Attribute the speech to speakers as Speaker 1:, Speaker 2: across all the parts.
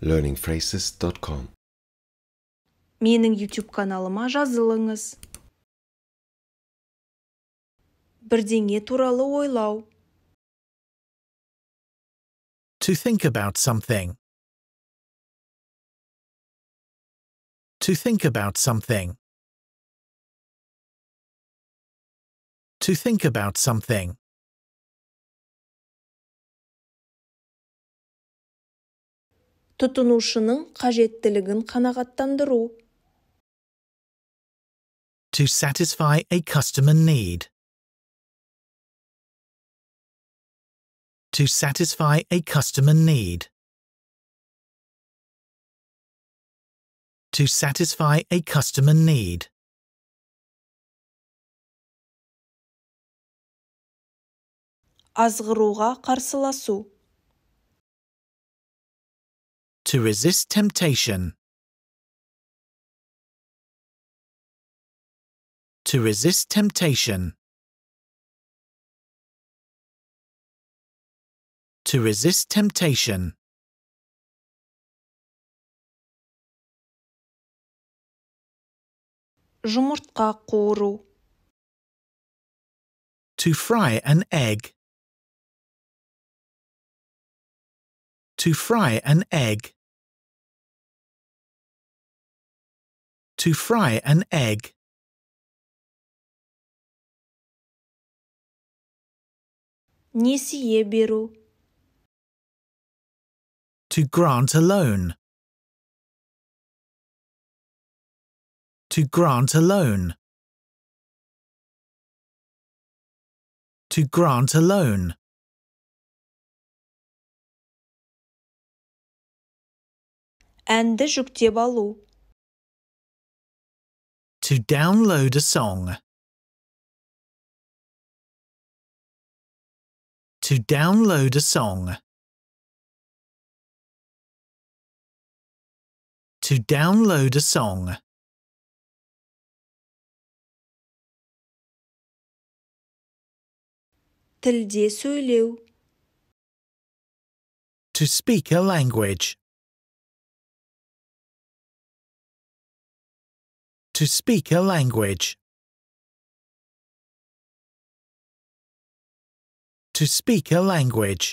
Speaker 1: learningphrases.com Менің YouTube каналыма жазылыңыз. Бірдеңе туралы ойлау. To think about something. To think about something. To think about something. тұтынушының қажеттілігін қанағаттандыру to satisfy a customer need to satisfy a customer need to satisfy a customer need азғыруға қарсыласу to resist temptation. To resist temptation. To resist temptation. Жумуртка To fry an egg. To fry an egg. to fry an egg. Несие беру. To grant a loan. To grant a loan. To grant a loan. And the жүктеп алу to download a song. To download a song. To download a song. To speak a language. to speak a language. To speak a language.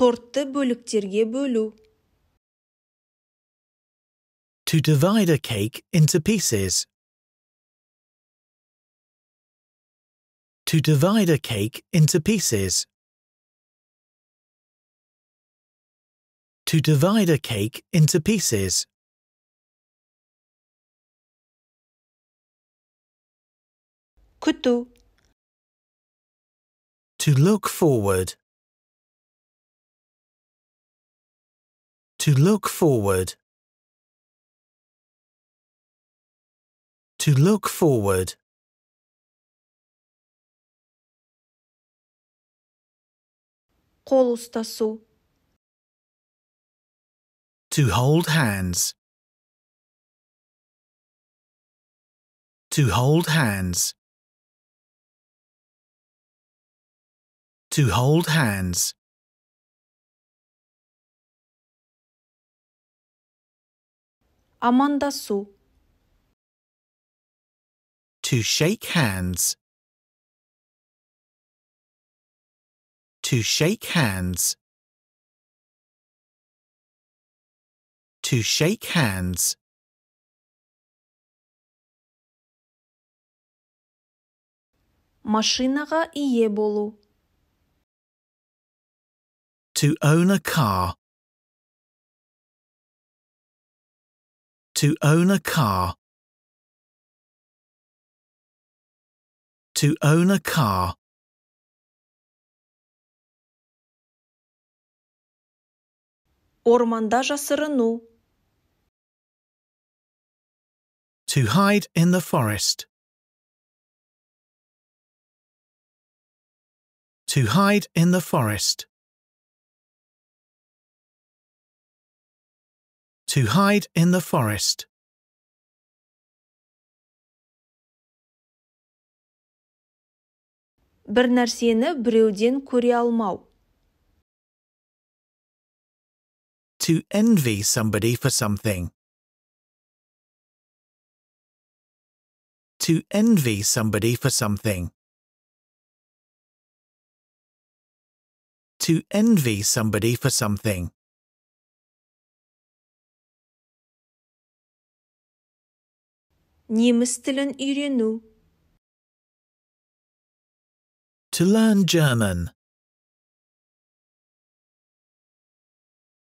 Speaker 1: тортты бөліктерге бөлу. To divide a cake into pieces. To divide a cake into pieces. To divide a cake into pieces. Kutu. To look forward. To look forward. To look forward. Kol ustasu. To hold hands. To hold hands. To hold hands. Amanda Su. To shake hands. To shake hands. to shake hands. Машинаға ие болу. To own a car. To own a car. To own a car. Орманда жасырыну. To hide in the forest. To hide in the forest. To hide in the forest. бір нәрсені біреуден көре алмау. To envy somebody for something. to envy somebody for something. To envy somebody for something. To learn German.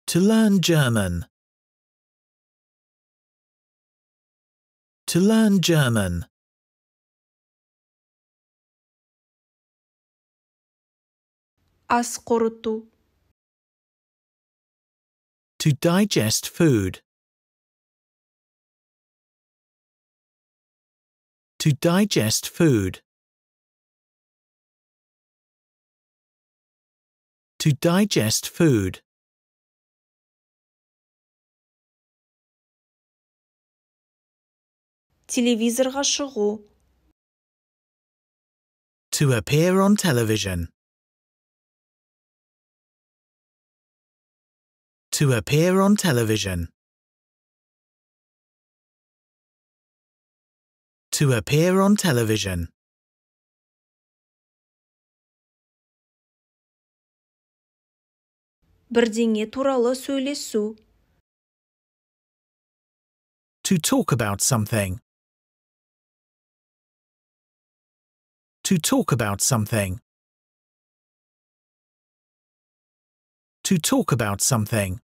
Speaker 1: To learn German. To learn German. ас To digest food. To digest food. To digest food. Телевизорга To appear on television. to appear on television. To appear on television. бірдеңе туралы сөйлесу. To talk about something. To talk about something. to talk about something.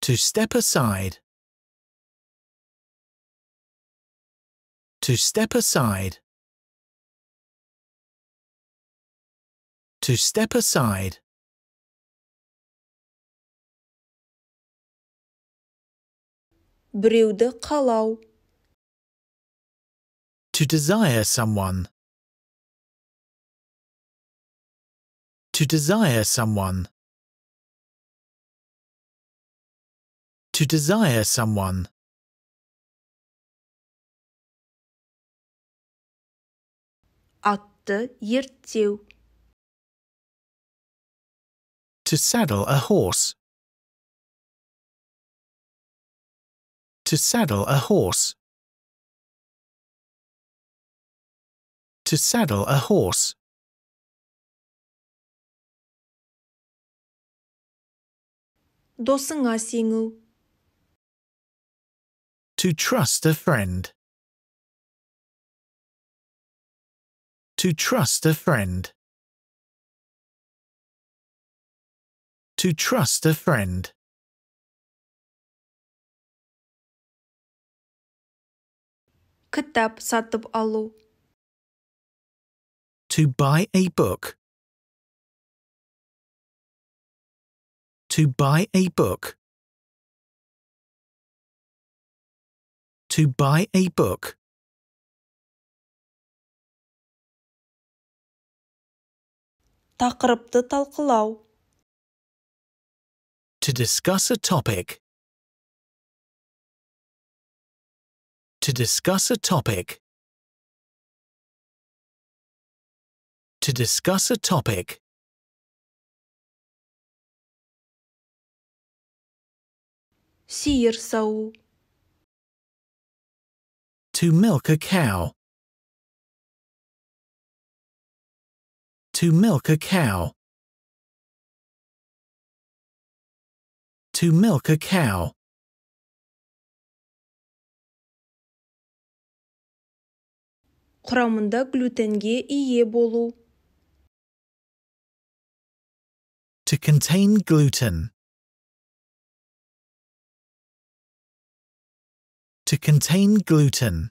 Speaker 1: To step aside. To step aside. To step aside. біреуді қалау to desire someone. To desire someone. To desire someone. Atты yirtiu. To saddle a horse. To saddle a horse. to saddle a horse. To trust a friend. To trust a friend. To trust a friend. Kitap satıp alu. To buy a book. To buy a book. To buy a book. Тақырыпты талқылау. To discuss a topic. To discuss a topic. to discuss a topic. سير To milk a cow. To milk a cow. To milk a cow. құрамында глютенге ие болу to contain gluten. To contain gluten.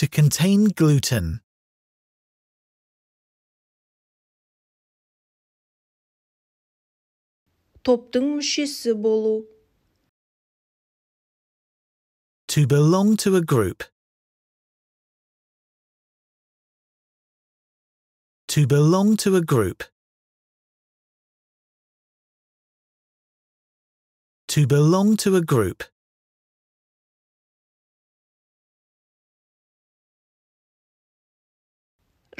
Speaker 1: To contain gluten. топтың мүшесі болу. To belong to a group. To belong to a group. To belong to a group.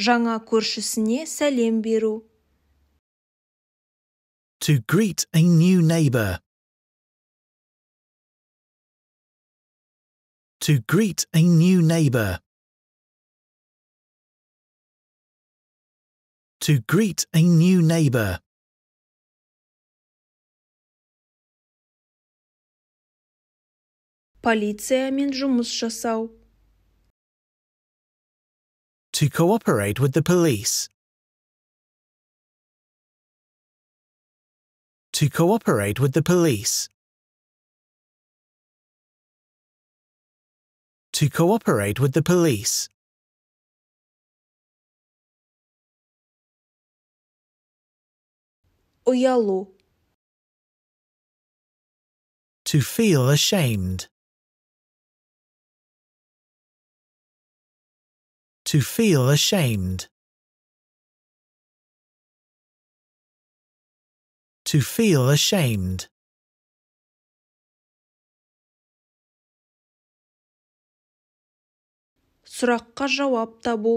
Speaker 1: жаңа көршісіне сәлем беру. To greet a new neighbor. To greet a new neighbor. to greet a new neighbour. Полиция To cooperate with the police. To cooperate with the police. To cooperate with the police. To feel ashamed. To feel ashamed. To feel ashamed. Сұраққа жауап табу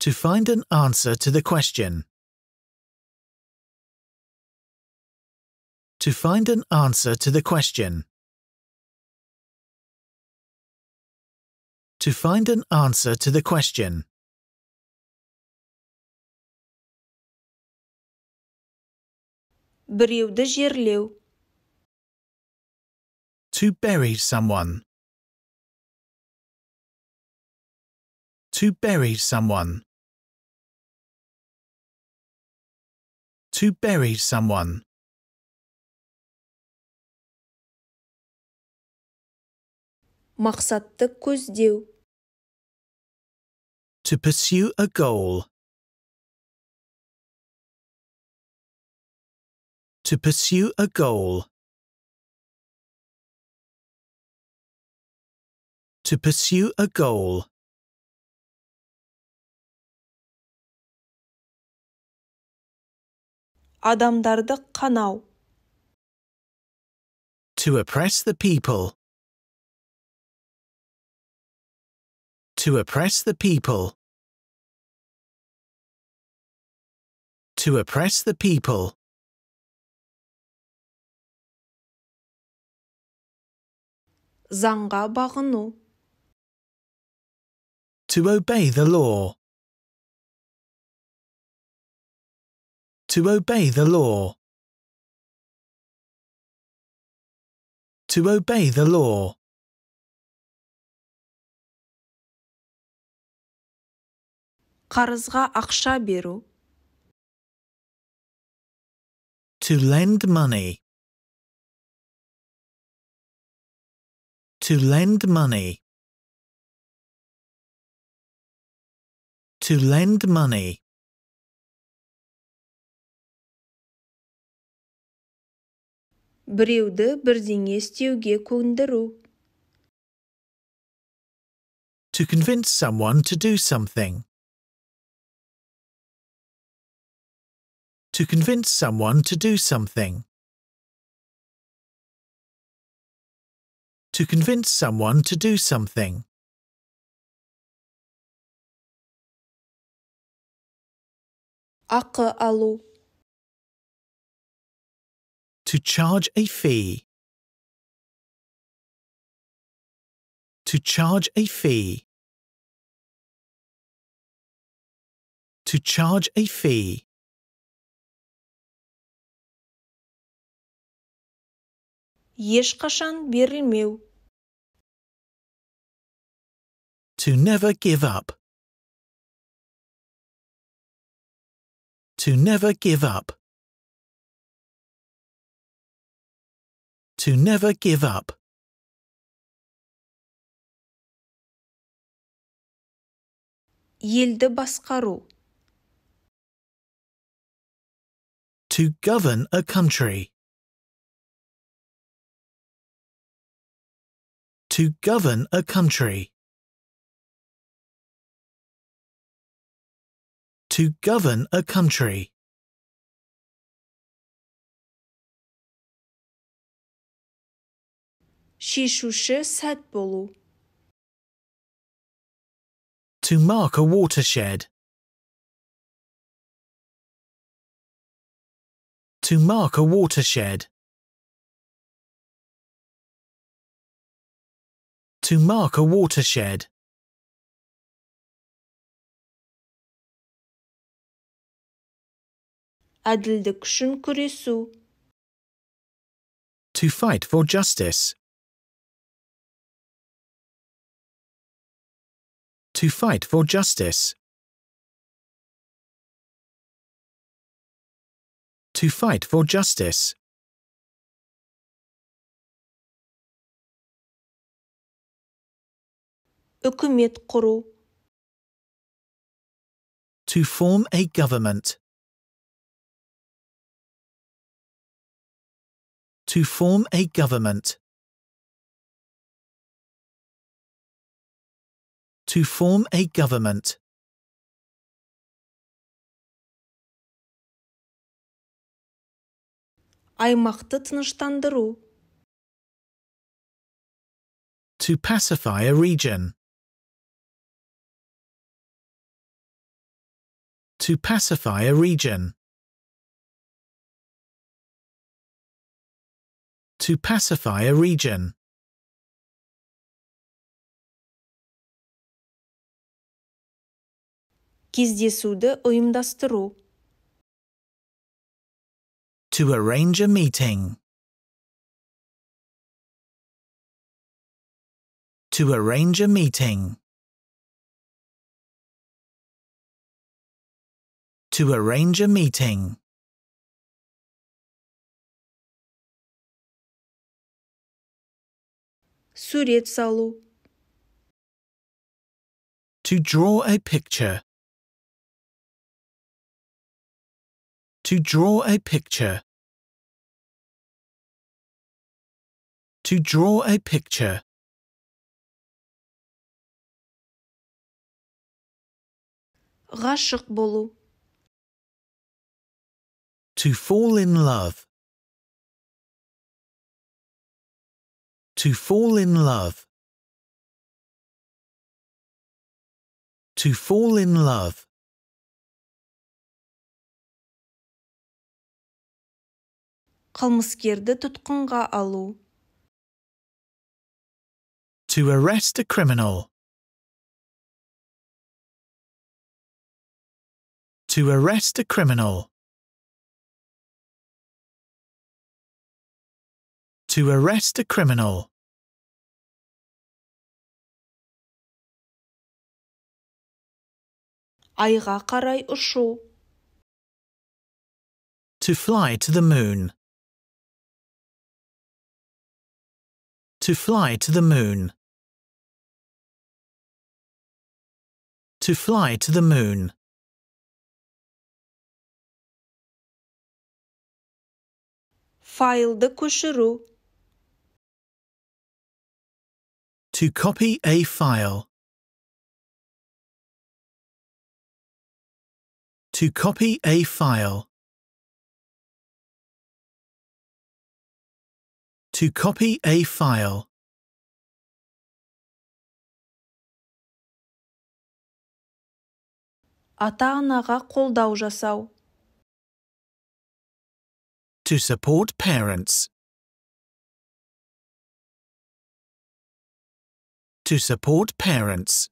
Speaker 1: to find an answer to the question. To find an answer to the question. To find an answer to the question. To bury someone. To bury someone. To bury someone. Мақсатты көздеу. To pursue a goal. To pursue a goal. To pursue a goal. адамдарды қанау to oppress the people to oppress the people to oppress the people заңға бағыну to obey the law To obey the law. To obey the law. To lend money. To lend money. To lend money. біреуді бірдеңе істеуге көндіру To convince someone to do something. To convince someone to do something. To convince someone to do something. Ақы алу to charge a fee. To charge a fee. To charge a fee. ешқашан берілмеу. To never give up. To never give up. to never give up. елді To govern a country To govern a country To govern a country шишуши сәт болу. To mark a watershed. To mark a watershed. To mark a watershed. әділдік үшін күресу. To fight for justice. to fight for justice. To fight for justice. Hükümet kuru. To form a government. To form a government. to form a government. аймақты тыныштандыру To pacify a region. To pacify a region. To pacify a region. кездесуді ұйымдастыру To arrange a meeting. To arrange a meeting. To arrange a meeting. сурет салу. To draw a picture. To draw a picture. To draw a picture. ғашық болу. To fall in love. To fall in love. To fall in love. To arrest a criminal. To arrest a criminal. To arrest a criminal. To fly to the moon. To fly to the moon. To fly to the moon. the көшіру. To copy a file. To copy a file. to copy a file. Ата-анаға қолдау жасау. To support parents. To support parents.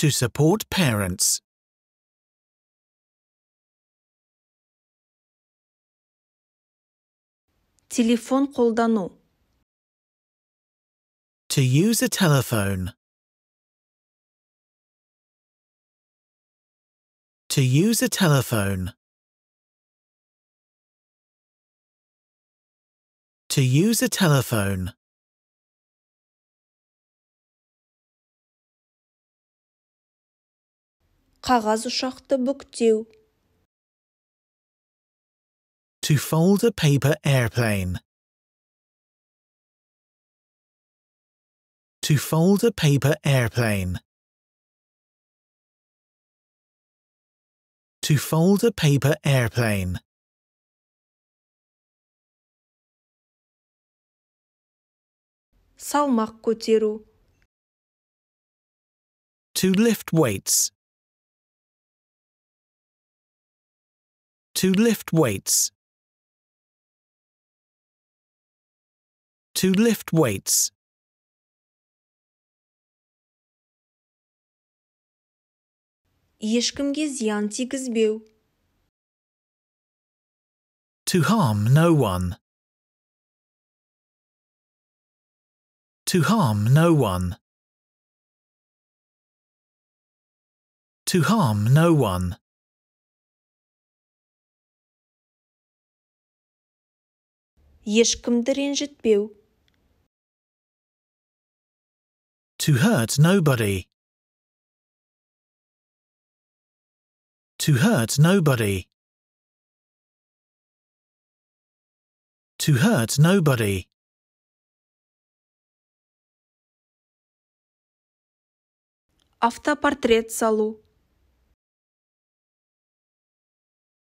Speaker 1: To support parents. телефон қолдану To use a telephone. To use a telephone. To use a telephone. қағаз ұшақты бүктеу To fold a paper airplane. To fold a paper airplane. To fold a paper airplane. Salmak kutiru. To lift weights. To lift weights. to lift weights. Ешкімге зиян тигізбеу. To harm no one. To harm no one. To harm no one. ешкімді ренжітпеу To hurt nobody. To hurt nobody. To hurt nobody. Автопортрет салу.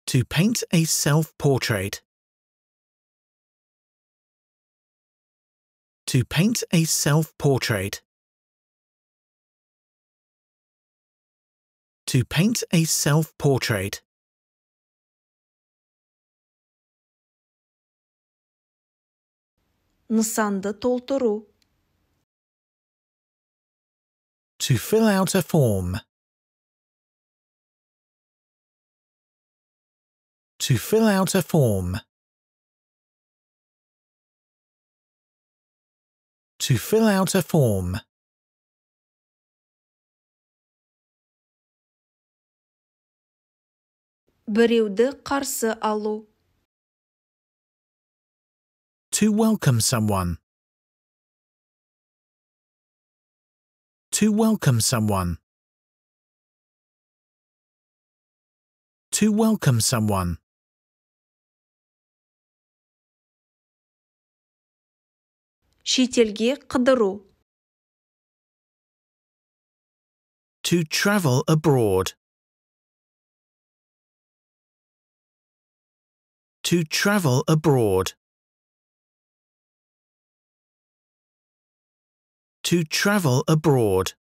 Speaker 1: To paint a self-portrait. To paint a self-portrait. to paint a self-portrait. нысанды толтыру. To fill out a form. To fill out a form. To fill out a form. біреуді қарсы алу To welcome someone. To welcome someone. To welcome someone. шетелге қыдыру. To travel abroad. to travel abroad. To travel abroad.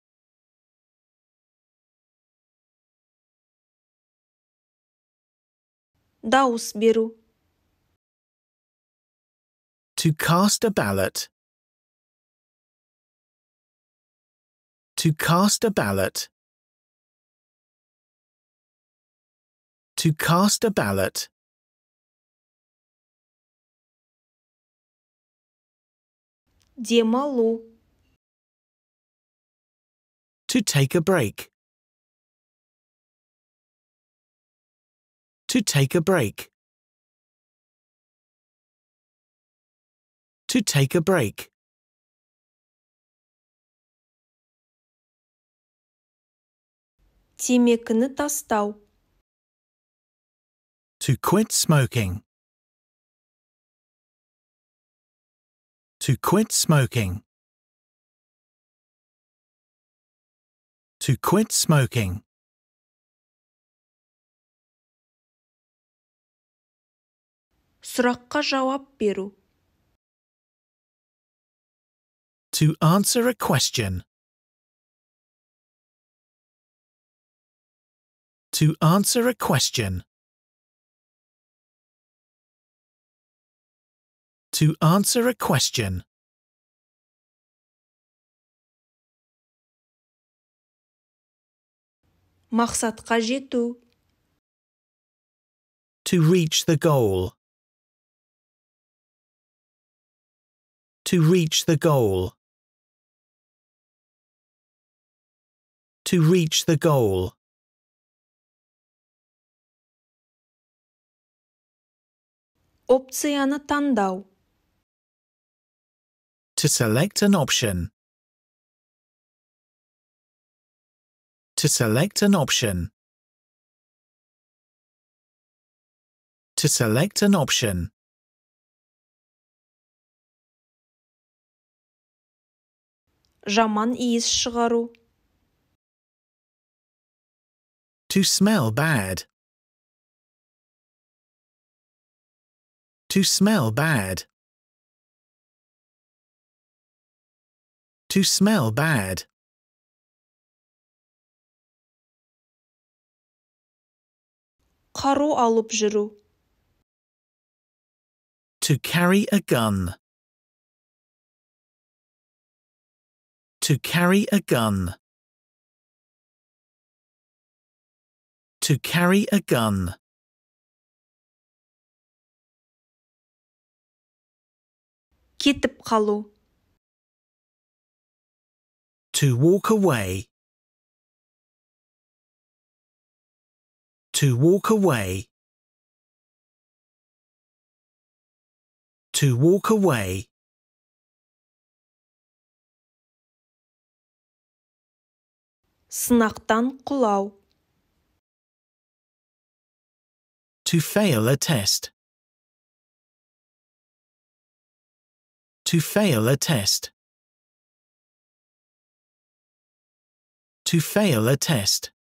Speaker 1: Даус беру. To cast a ballot. To cast a ballot. To cast a ballot. Демалу. To take a break. To take a break. To take a break. темекіні тастау. To quit smoking. To quit smoking. To quit smoking. сұраққа жауап беру. To answer a question. To answer a question. to answer a question. Мақсатқа жету. To reach the goal. To reach the goal. To reach the goal. опцияны таңдау to select an option. To select an option. To select an option. To smell bad. To smell bad. To smell bad. Қару алып жүру. To carry a gun. To carry a gun. To carry a gun. Кетіп қалу. To walk away. To walk away. To walk away. Сынақтан құлау. To fail a test. To fail a test. to fail a test.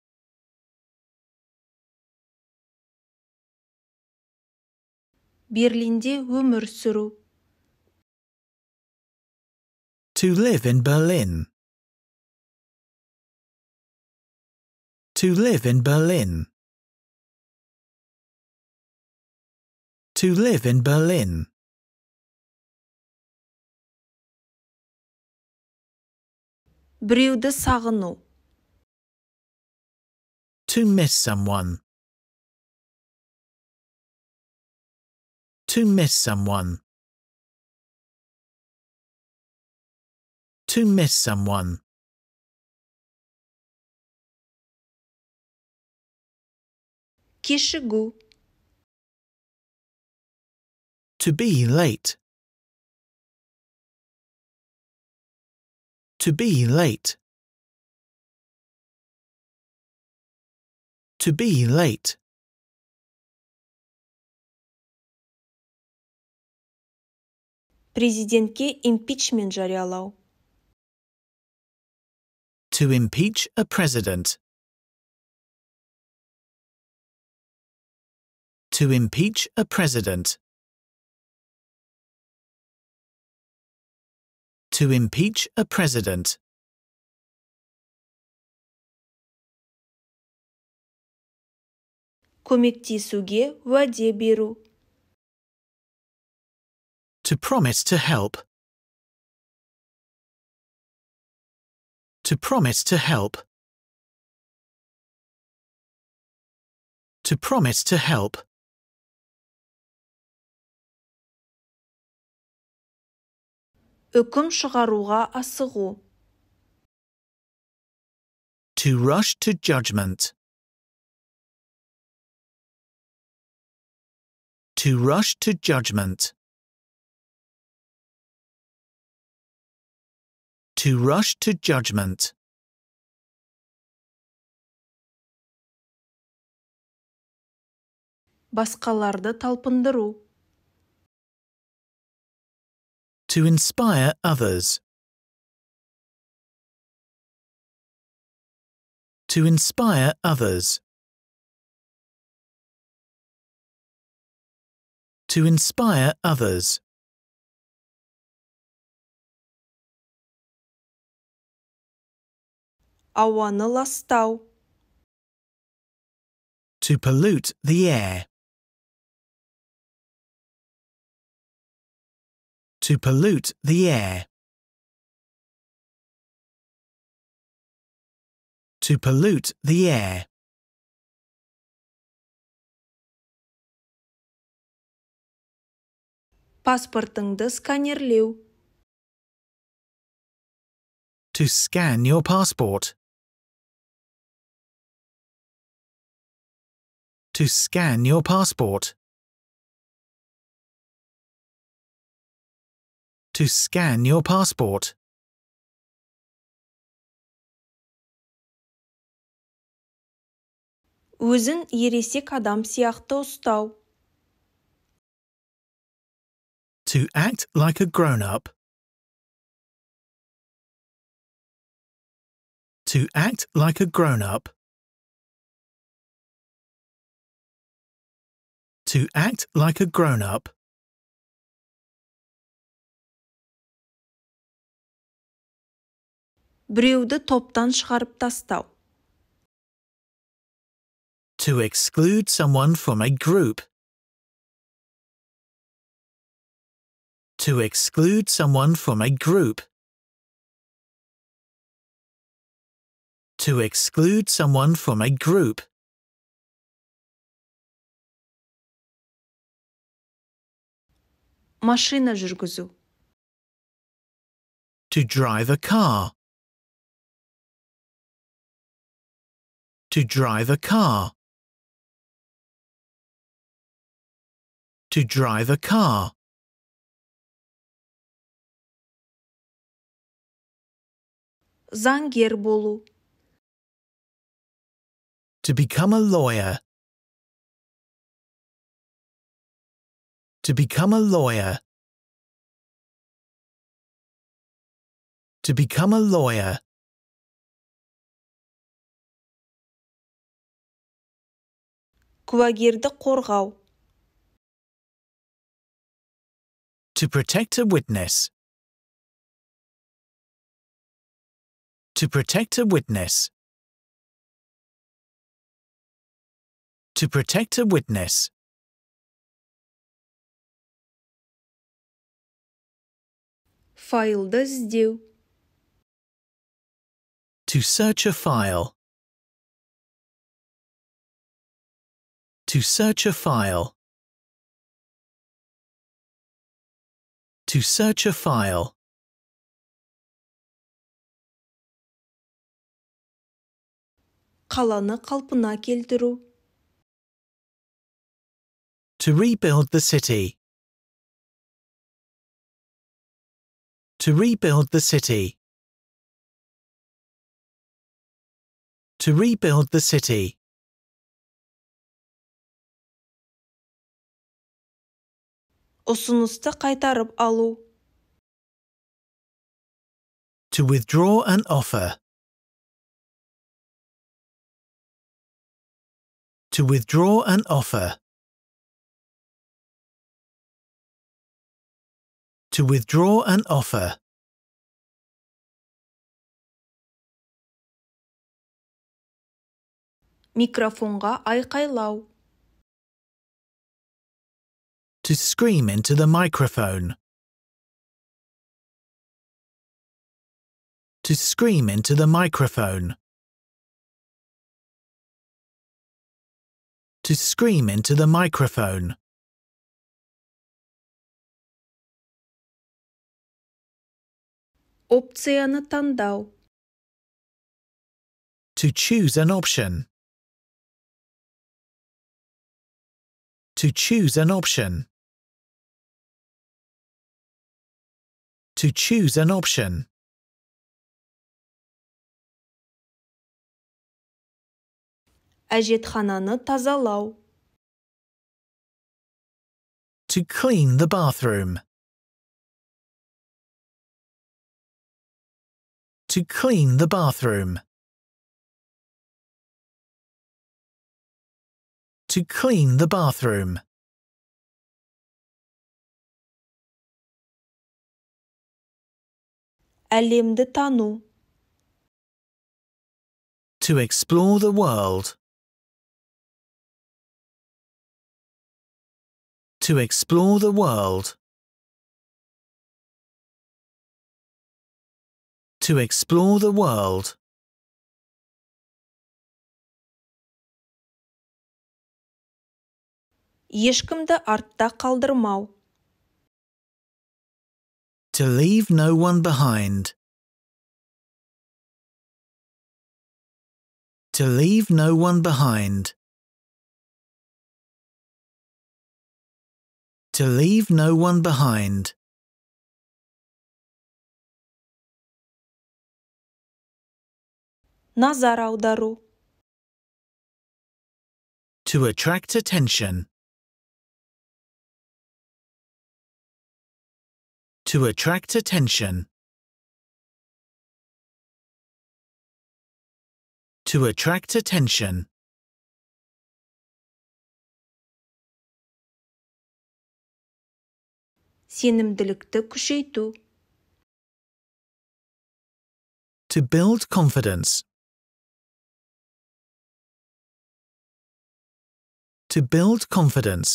Speaker 1: Берлинде өмір сүру. To live in Berlin. To live in Berlin. To live in Berlin. біреуді сағыну to miss someone. To miss someone. To miss someone. Que To be late. To be late. To be late. Президентке импичмент жариялау. To impeach a president. To impeach a president. To impeach a president. көмектесуге уәде беру To promise to help. To promise to help. To promise to help. үкім шығаруға асығу. To rush to judgment. To rush to judgment. To rush to judgment. басқаларды талпындыру. To inspire others. To inspire others. to inspire others. To pollute the air. To pollute the air. To pollute the air. паспортыңды сканерлеу To scan your passport. To scan your passport. To scan your passport. Өзін ересек адам сияқты ұстау. To act like a grown up. To act like a grown up. To act like a grown up. біреуді топтан шығарып тастау. To exclude someone from a group. To exclude someone from a group. To exclude someone from a group. Машина жүргізу. To drive a car. To drive a car. To drive a car. заңгер болу To become a lawyer. To become a lawyer. To become a lawyer. қорғау. To protect a witness. To protect a witness. To protect a witness. Файлды іздеу. To search a file. To search a file. To search a file. қаланы қалпына келтіру To rebuild the city. To rebuild the city. To rebuild the city. ұсынысты қайтарып алу. To withdraw an offer. to withdraw an offer. To withdraw an offer. To scream into the microphone. To scream into the microphone. to scream into the microphone. Опція на тандау. To choose an option. To choose an option. To choose an option. әжетхананы тазалау To clean the bathroom. To clean the bathroom. To clean the bathroom. әлемді тану To explore the world. to explore the world. To explore the world. ешкімді артта қалдырмау. To leave no one behind. To leave no one behind. to leave no one behind. Назара удару. To attract attention. To attract attention. To attract attention. сенімділікті күшейту To build confidence. To build confidence.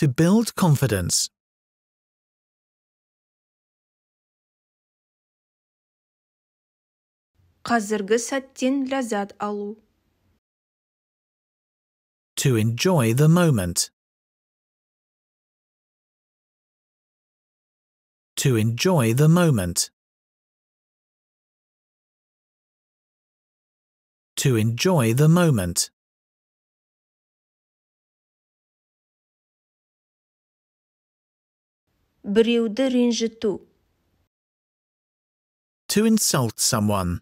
Speaker 1: To build confidence. қазіргі сәттен ләззат алу to enjoy the moment. To enjoy the moment. To enjoy the moment. To insult someone.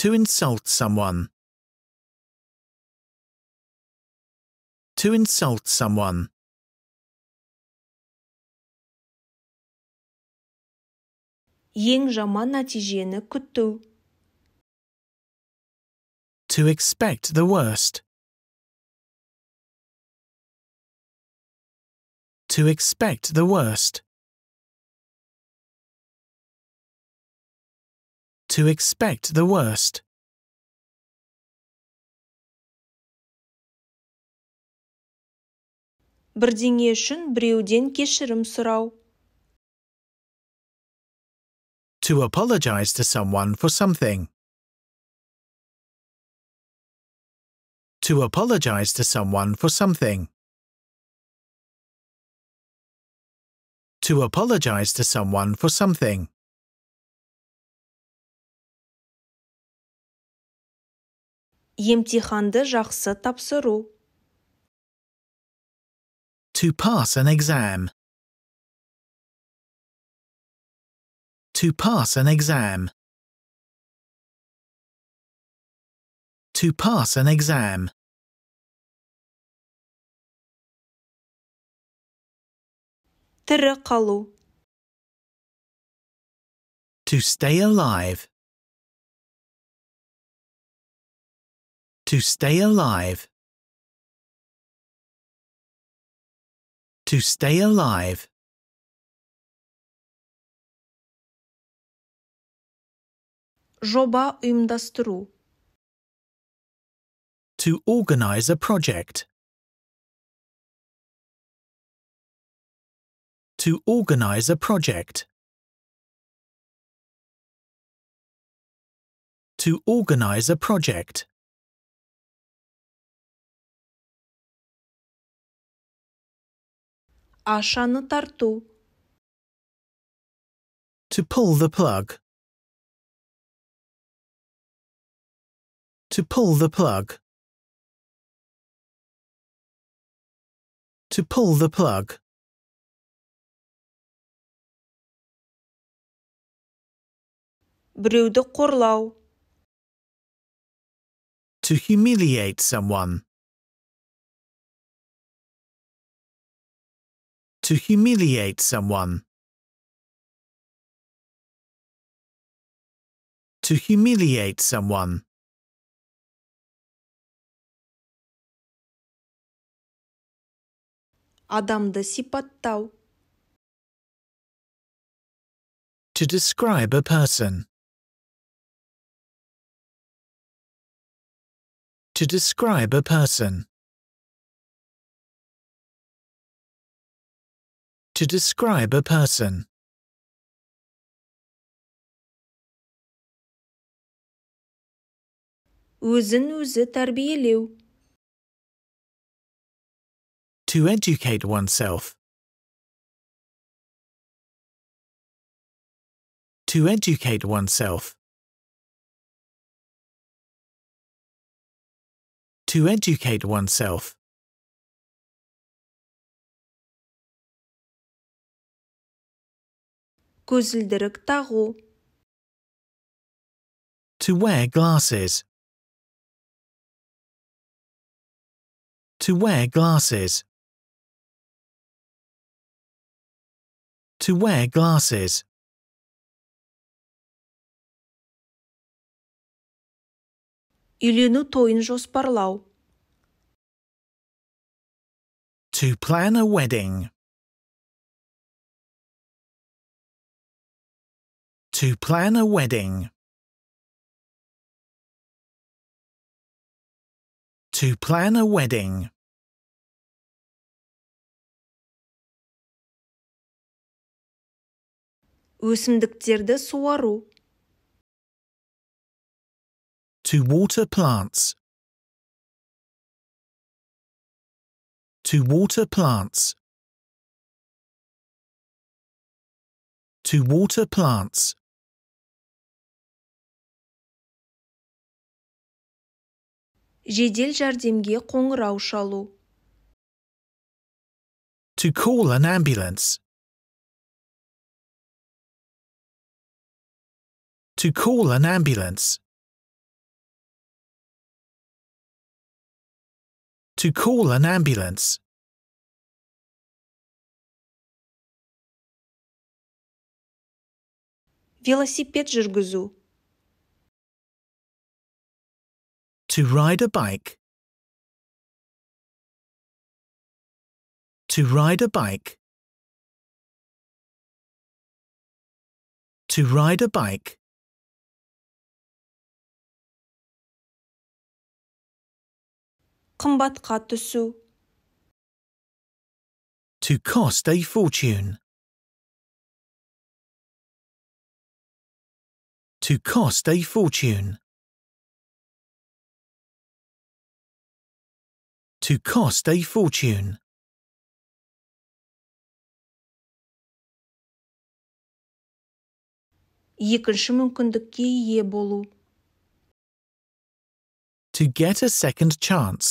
Speaker 1: To insult someone. To insult someone. ең жаман нәтижені күтту. To expect the worst. To expect the worst. to expect the worst. бірдеңе үшін біреуден кешірім сұрау. To apologize to someone for something. To apologize to someone for something. To apologize to someone for something. емтиханды жақсы тапсыру. To pass an exam. To pass an exam. To pass an exam. To stay alive. To stay alive. To stay alive. Жоба ұйымдастыру. To organize a project. To organize a project. To organize a project. тарту. To pull the plug. To pull the plug. To pull the plug. To humiliate someone. to humiliate someone. To humiliate someone. адамды сипаттау. To describe a person. To describe a person. to describe a person. To educate oneself. To educate oneself. To educate oneself. көзілдірік тағу. To wear glasses. To wear glasses. To wear glasses. үйлену тойын жоспарлау. To plan a wedding. To plan a wedding. To plan a wedding. өсімдіктерді суару. To water plants. To water plants. To water plants. жедел жәрдемге қоңырау шалу To call an ambulance. To call an ambulance. To call an ambulance. Велосипед жүргізу To ride a bike. To ride a bike. To ride a bike. To cost a fortune. To cost a fortune. to cost a fortune. екінші мүмкіндікке ие болу to get a second chance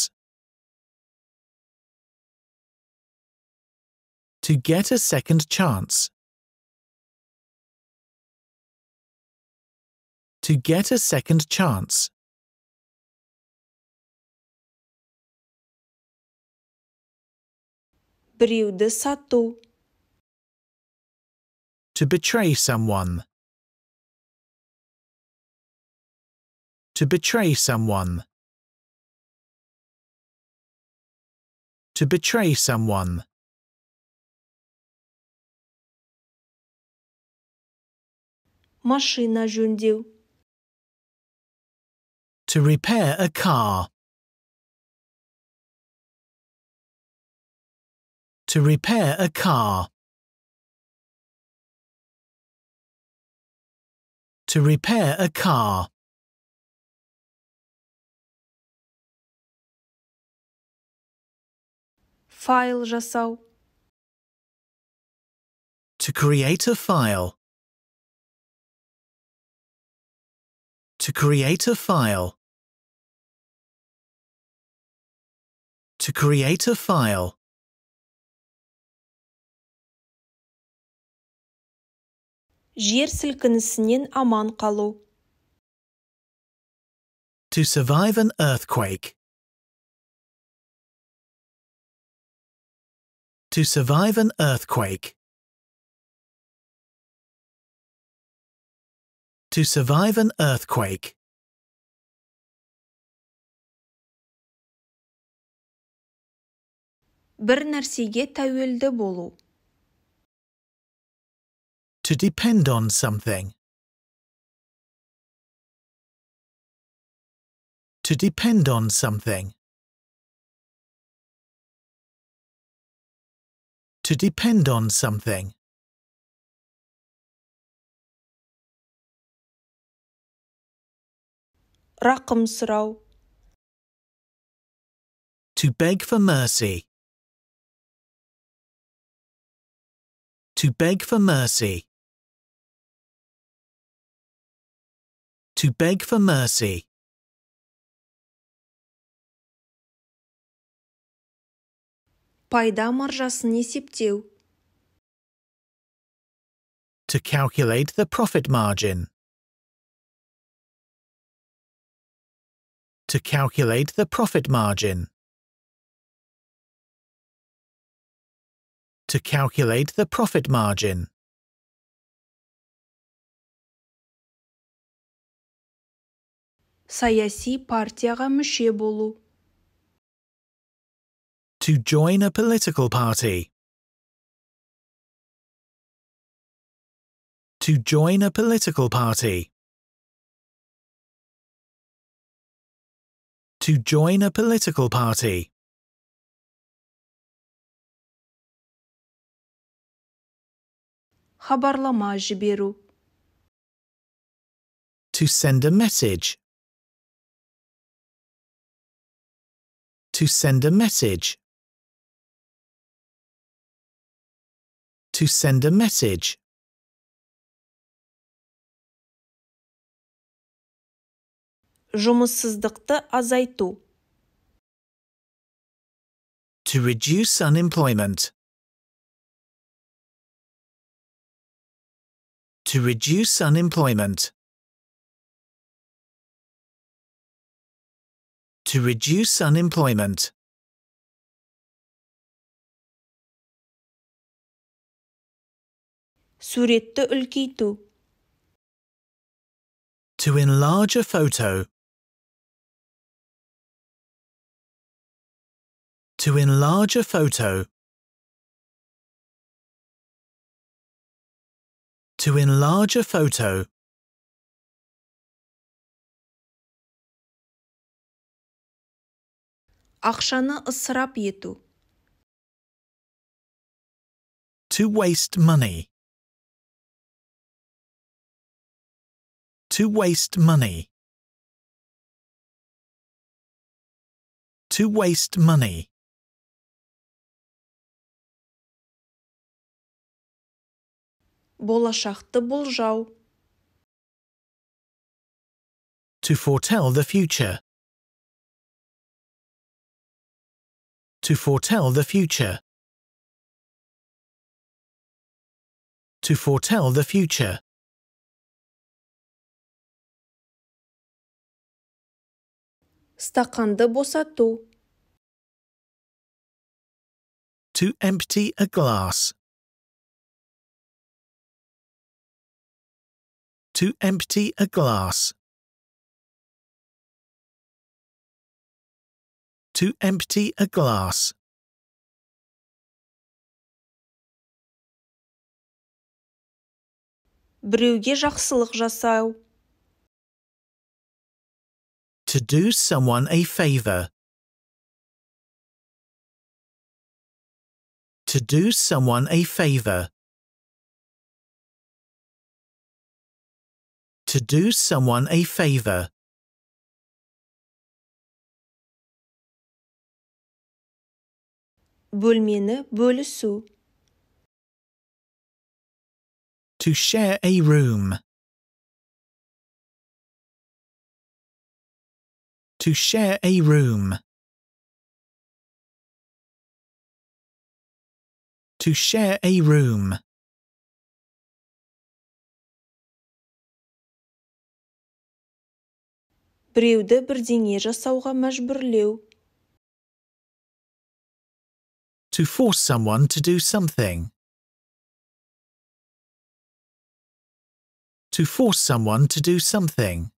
Speaker 1: to get a second chance to get a second chance Приуда сату. To betray someone. To betray someone. To betray someone. Машина жөндеу. To repair a car. To repair a car. To repair a car. File жасау. To create a file. To create a file. To create a file. жер сілкінісінен аман қалу To survive an earthquake. To survive an earthquake. To survive an earthquake. бір нәрсеге тәуелді болу to depend on something. To depend on something. To depend on something. رقم To beg for mercy. To beg for mercy. to beg for mercy. пайда маржасын есептеу. To calculate the profit margin. To calculate the profit margin. To calculate the profit margin. саяси партияға мүше болу To join a political party. To join a political party. To join a political party. хабарлама жіберу. To send a message. To send a message. To send a message. жұмыссыздықты азайту. To reduce unemployment. To reduce unemployment. to reduce unemployment. To enlarge a photo. To enlarge a photo. To enlarge a photo. ақшаны ысырап ету To waste money. To waste money. To waste money. Болашақты болжау. To foretell the future. to foretell the future. To foretell the future. Стаканды босату. To empty a glass. To empty a glass. to empty a glass. Біреуге жақсылық жасау. To do someone a favor. To do someone a favor. To do someone a favor. бөлмені бөлісу to share a room to share a room to share a room біреуді бірдеңе жасауға мәжбүрлеу to force someone to do something. To force someone to do something.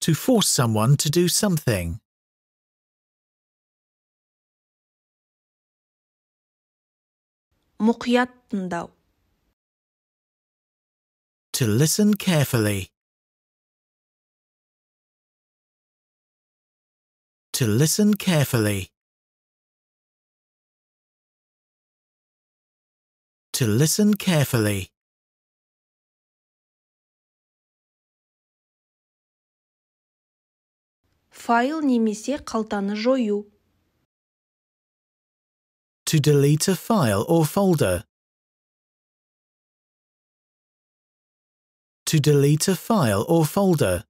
Speaker 1: To force someone to do something. мұқият To listen carefully. to listen carefully. To listen carefully. Файл немесе қалтаны жою. To delete a file or folder. To delete a file or folder.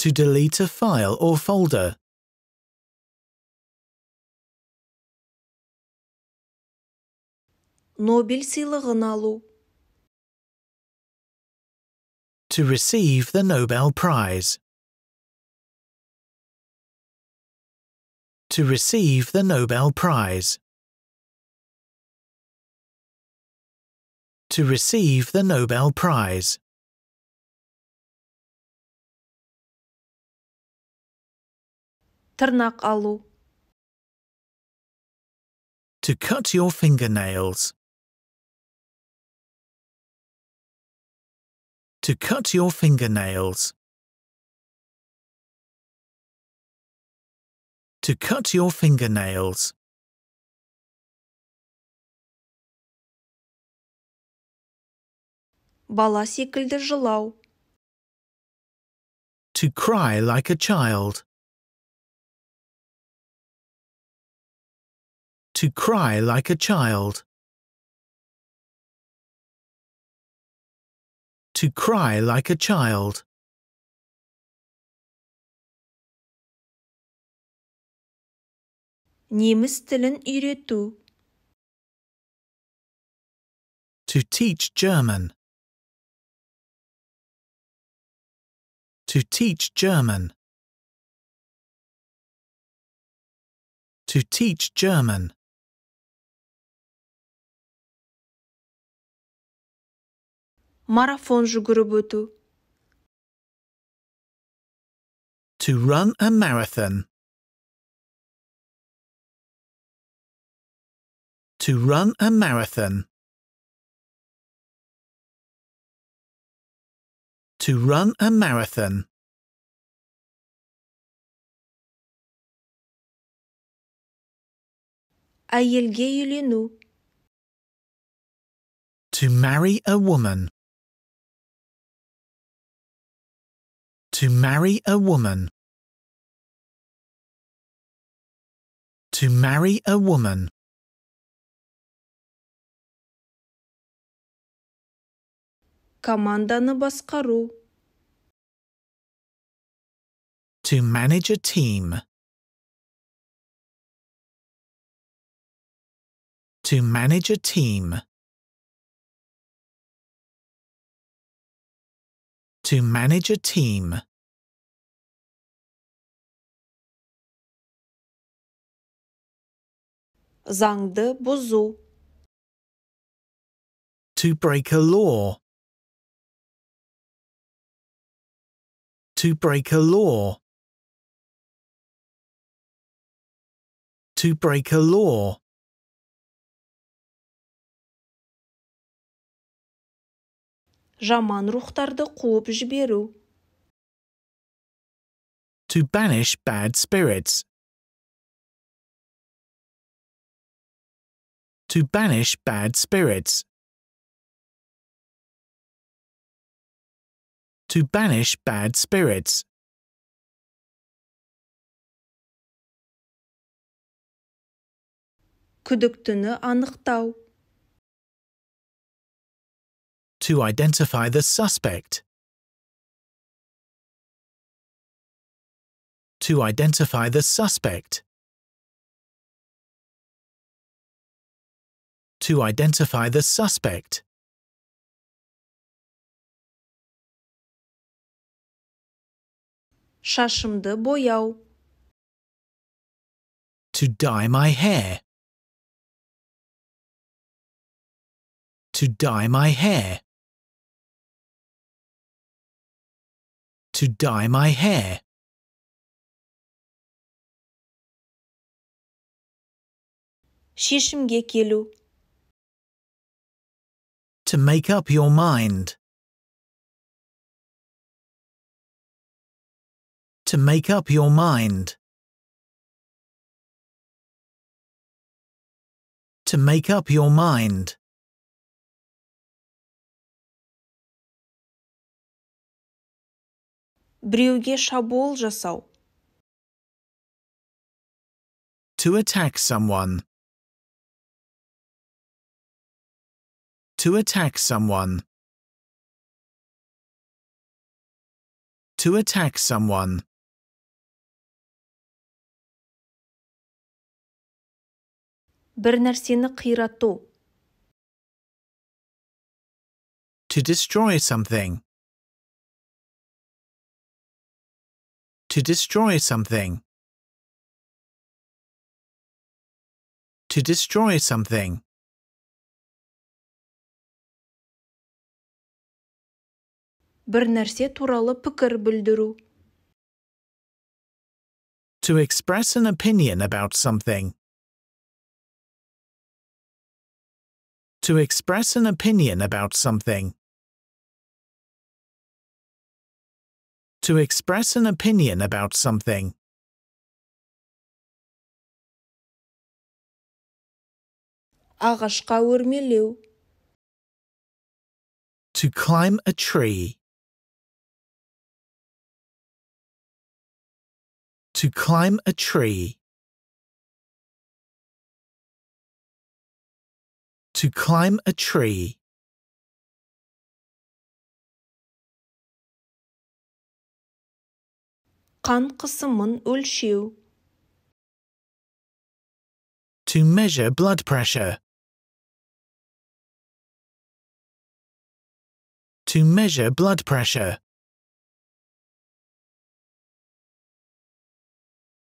Speaker 1: to delete a file or folder. сыйлығын алу. To receive the Nobel Prize. To receive the Nobel Prize. To receive the Nobel Prize. Тырнак To cut your fingernails. To cut your fingernails. To cut your fingernails. бала секілді жылау. To cry like a child. to cry like a child. To cry like a child. неміс тілін үйрету. To teach German. To teach German. To teach German. марафон жүгіріп өту To run a marathon. To run a marathon. To run a marathon. әйелге үйлену. To marry a woman. To marry a woman. To marry a woman. Команданы басқару. To manage a team. To manage a team. To manage a team. Zangde buzu. To break a law. To break a law. To break a law. Jaman рухтарды қуып жіберу. To banish bad spirits. to banish bad spirits. To banish bad spirits. күдіктіні анықтау. To identify the suspect. To identify the suspect. to identify the suspect. Шашымды бояу. To dye my hair. To dye my hair. To dye my hair. шешімге келу to make up your mind. To make up your mind. To make up your mind. біреуге шабуыл жасау. To attack someone. To attack someone. To attack someone. бір нәрсені қирату. To destroy something. To destroy something. To destroy something. бір нәрсе туралы пікір білдіру To express an opinion about something. To express an opinion about something. To express an opinion about something. ағашқа өрмелеу. To climb a tree. To climb a tree. To climb a tree. Қан қысымын өлшеу. To measure blood pressure. To measure blood pressure.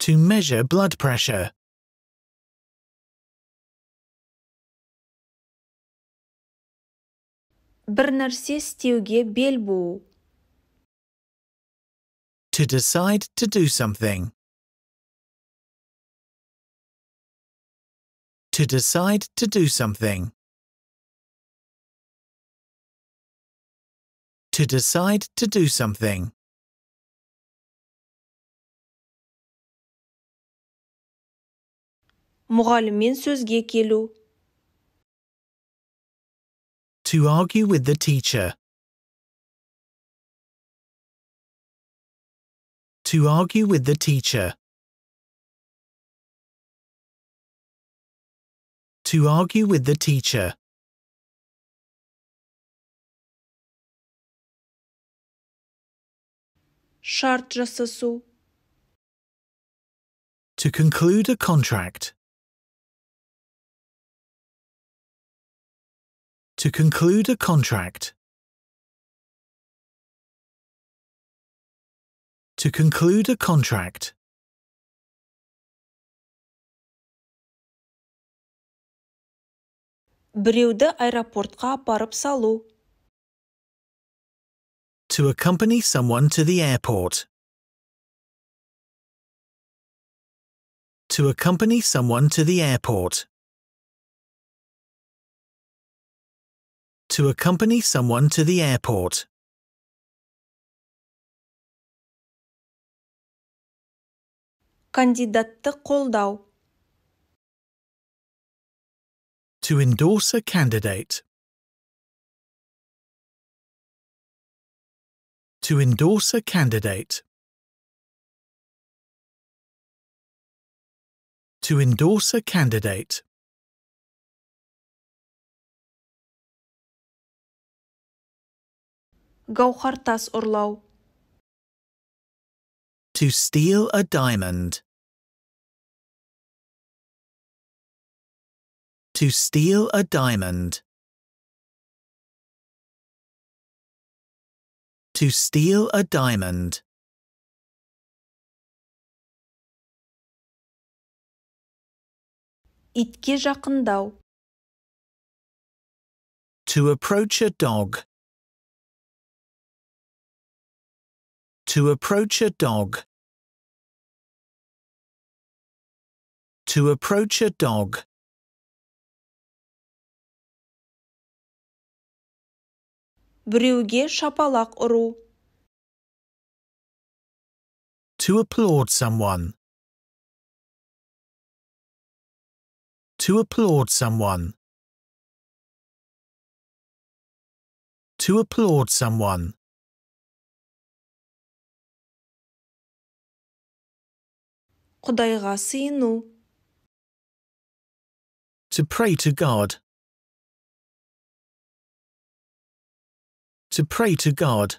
Speaker 1: to measure blood pressure. To decide to do something. To decide to do something. To decide to do something. мұғаліммен сөзге келу to argue with the teacher to argue with the teacher to argue with the teacher шарт жасасу to conclude a contract To conclude a contract. To conclude a contract. біреуді аэропортқа апарып салу To accompany someone to the airport. To accompany someone to the airport. to accompany someone to the airport. Кандидатты қолдау. To endorse a candidate. To endorse a candidate. To endorse a candidate. Gauhar tas urlau. To steal a diamond. To steal a diamond. To steal a diamond. итке жақындау. To approach a dog. To approach a dog. To approach a dog. Біреуге шапалақ ұру. To applaud someone. To applaud someone. To applaud someone. құдайға сыйыну To pray to God. To pray to God.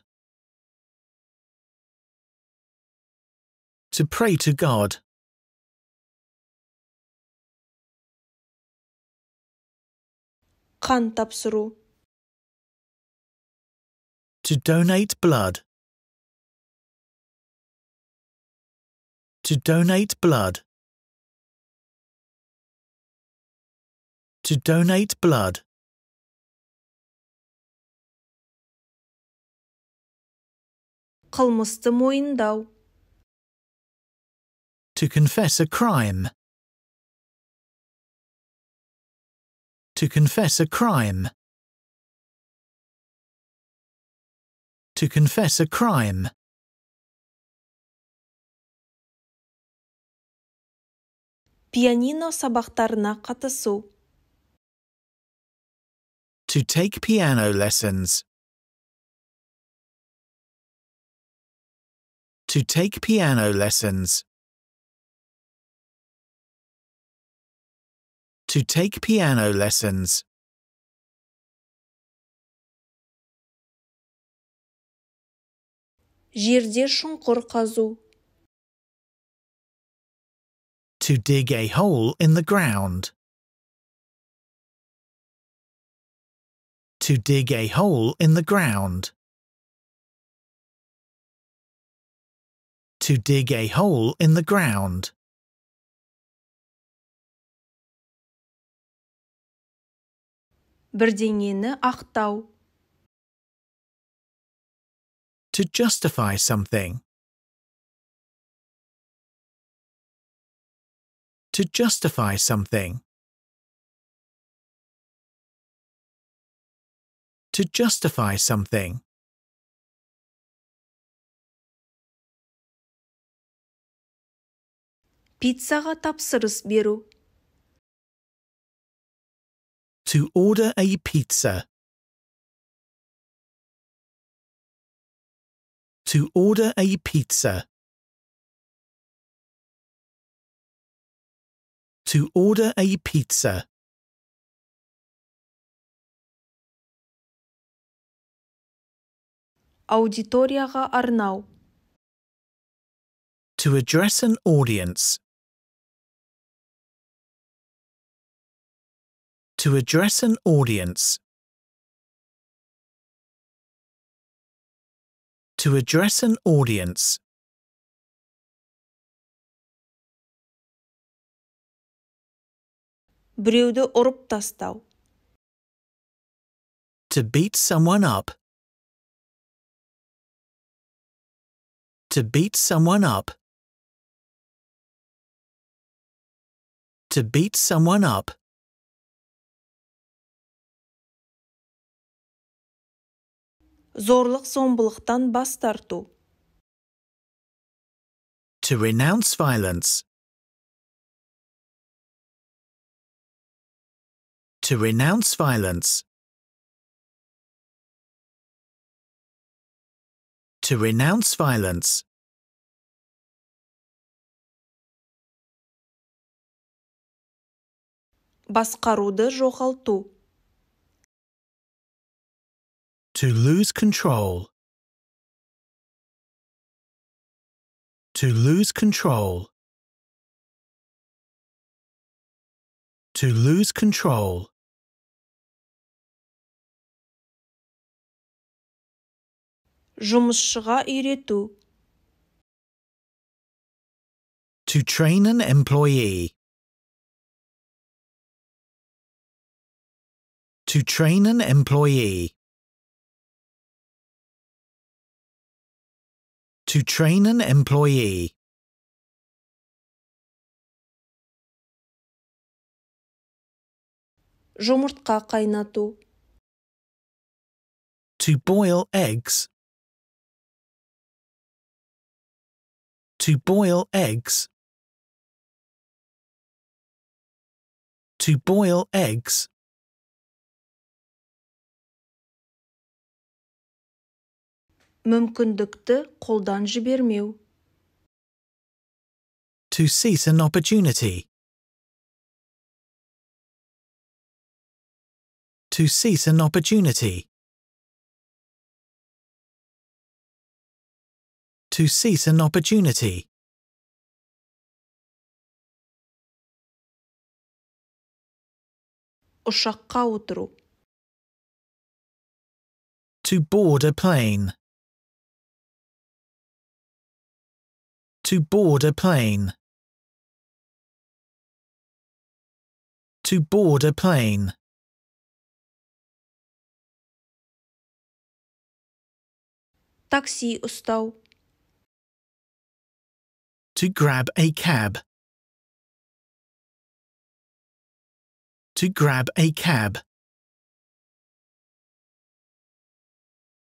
Speaker 1: To pray to God. қан тапсыру. To donate blood. To donate blood. To donate blood. қылмысты мойындау. To confess a crime. To confess a crime. To confess a crime. пианино сабақтарына қатысу To take piano lessons. To take piano lessons. To take piano lessons. жерде шұңқыр қазу to dig a hole in the ground. To dig a hole in the ground. To dig a hole in the ground. бірдеңені ақтау. To justify something. to justify something. To justify something. Пиццаға тапсырыс беру. To order a pizza. To order a pizza. to order a pizza. Аудиторияға арнау. To address an audience. To address an audience. To address an audience. біреуді ұрып тастау to beat someone up to beat someone up to beat someone up зорлық зомбылықтан бас тарту to renounce violence to renounce violence. To renounce violence. басқаруды жоғалту To lose control. To lose control. To lose control. жұмысшыға үйрету To train an employee. To train an employee. To train an employee. жұмыртқа қайнату To boil eggs To boil eggs. To boil eggs. мүмкіндікті қолдан жібермеу. To seize an opportunity. To seize an opportunity. to seize an opportunity. To board a plane. To board a plane. To board a plane. Taxi ұстау. To grab a cab. To grab a cab.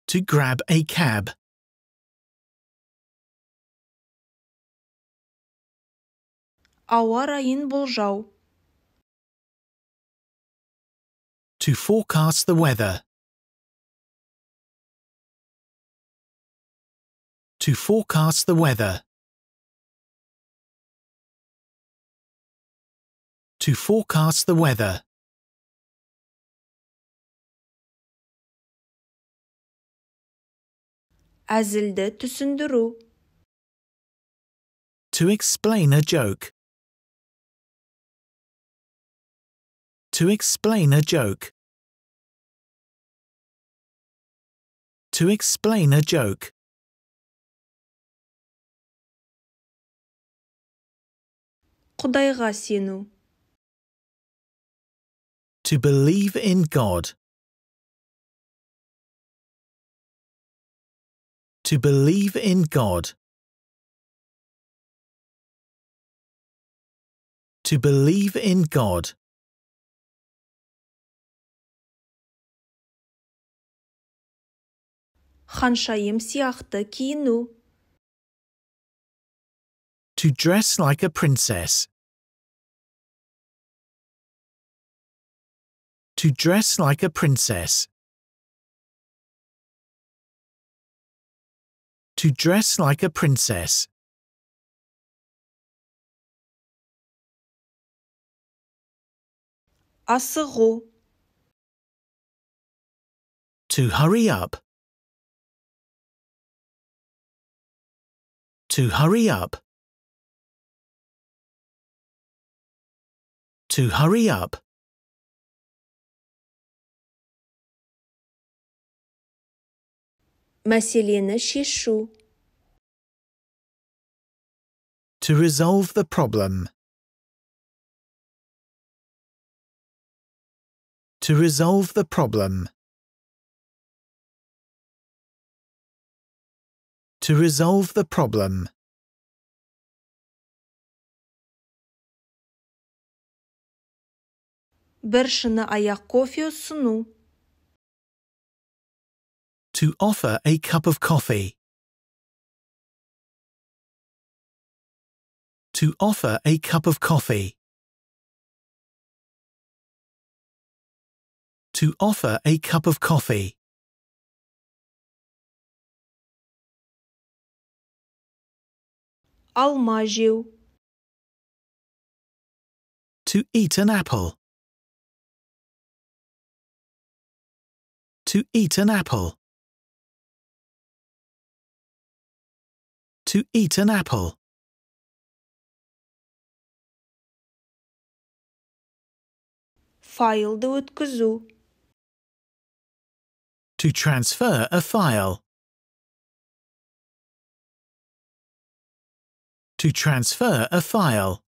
Speaker 1: To grab a cab. ауа райын болжау To forecast the weather. To forecast the weather. to forecast the weather. әзілді түсіндіру To explain a joke. To explain a joke. To explain a joke. құдайға сену to believe in God. To believe in God. To believe in God. ханшайым сияқты киіну. To dress like a princess. to dress like a princess. To dress like a princess. Asırı. To hurry up. To hurry up. To hurry up. мәселені шешу To resolve the problem. To resolve the problem. To resolve the problem. бір шыны аяқ кофе ұсыну to offer a cup of coffee. To offer a cup of coffee. To offer a cup of coffee. Almágio. To eat an apple. To eat an apple. to eat an apple. Faildi kazoo. To transfer a file. To transfer a file.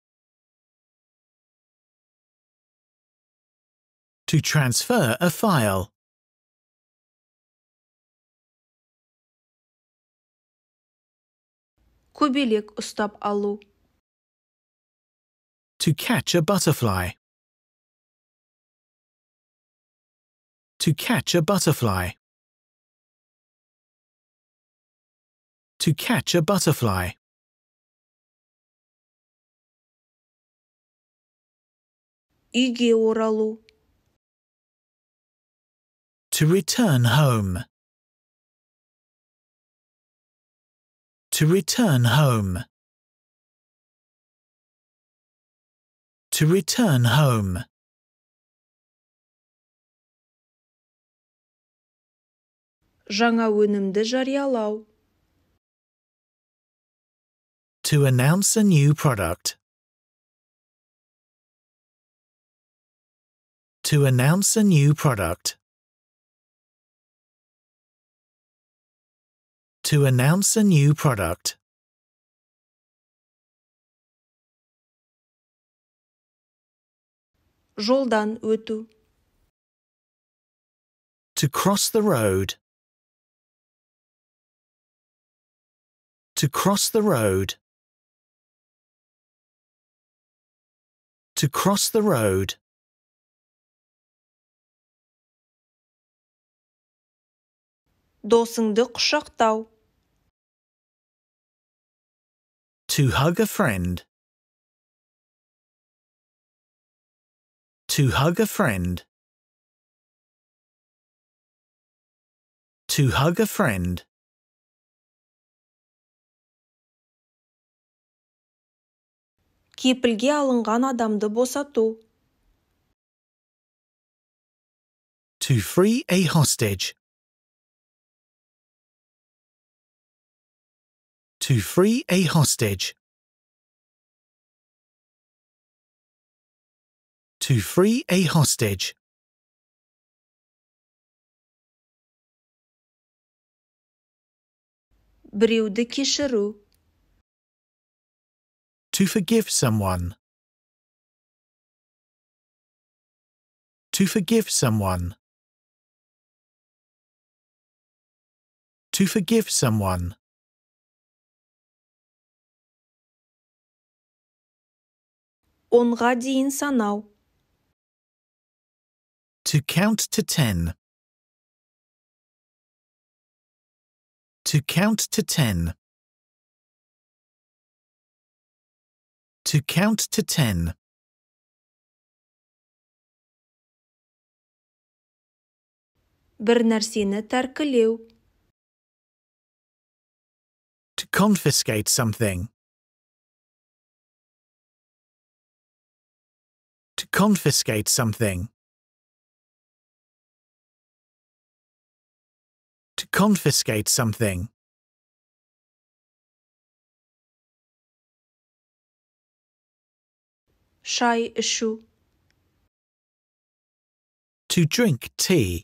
Speaker 1: To transfer a file. көбелек ұстап алу To catch a butterfly. To catch a butterfly. To catch a butterfly. Үйге оралу. To return home. To return home. To return home. Жаңа өнімді жариялау. To announce a new product. To announce a new product. to announce a new product. Жолдан өту. To cross the road. To cross the road. To cross the road. Досыңды құшақтау. To hug a friend. To hug a friend. To hug a friend. кепілге алынған адамды босату. To free a hostage. to free a hostage. To free a hostage. Біреуді To forgive someone. To forgive someone. To forgive someone. онға дейін санау To count to ten. To count to ten. To count to ten. бір нәрсені тәркілеу To confiscate something. confiscate something. To confiscate something. Shai ishu. To drink tea.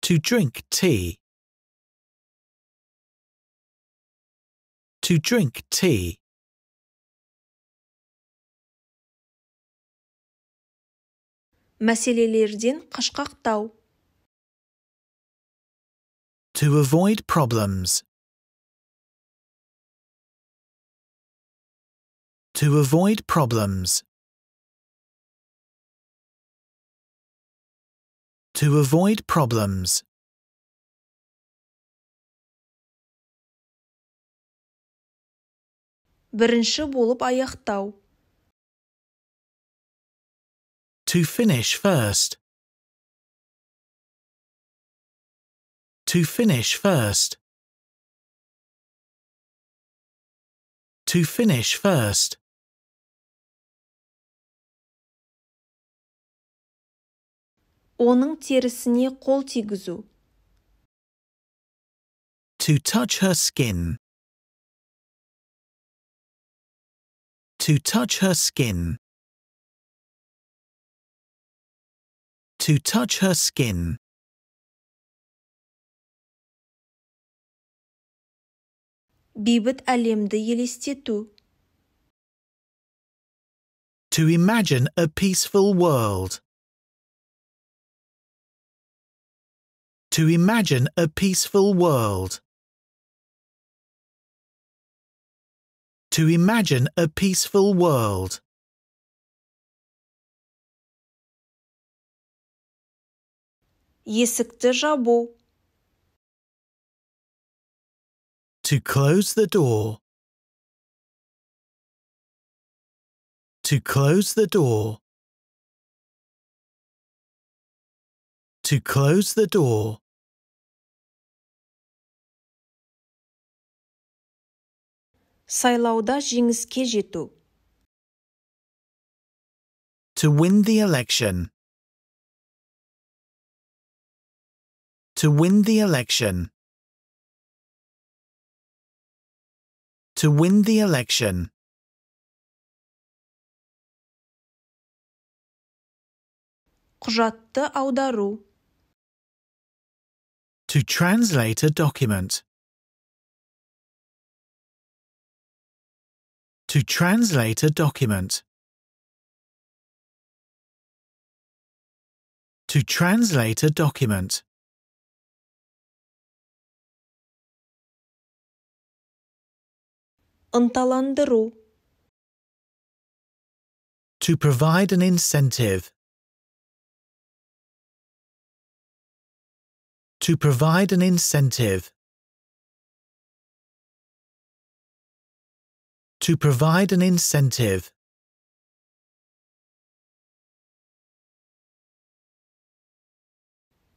Speaker 1: To drink tea. To drink tea. мәселелерден қашқақтау To avoid problems. To avoid problems. To avoid problems. Бірінші болып аяқтау. To finish first. To finish first. To finish first. To touch her skin. To touch her skin. to touch her skin. Бейбіт әлемді елестету. To imagine a peaceful world. To imagine a peaceful world. To imagine a peaceful world. есікті жабу To close the door. To close the door. To close the door. Сайлауда жеңіске жету. To win the election. To win the election. To win the election. құжатты аудару. To translate a document. To translate a document. To translate a document. To provide an incentive. To provide an incentive. To provide an incentive.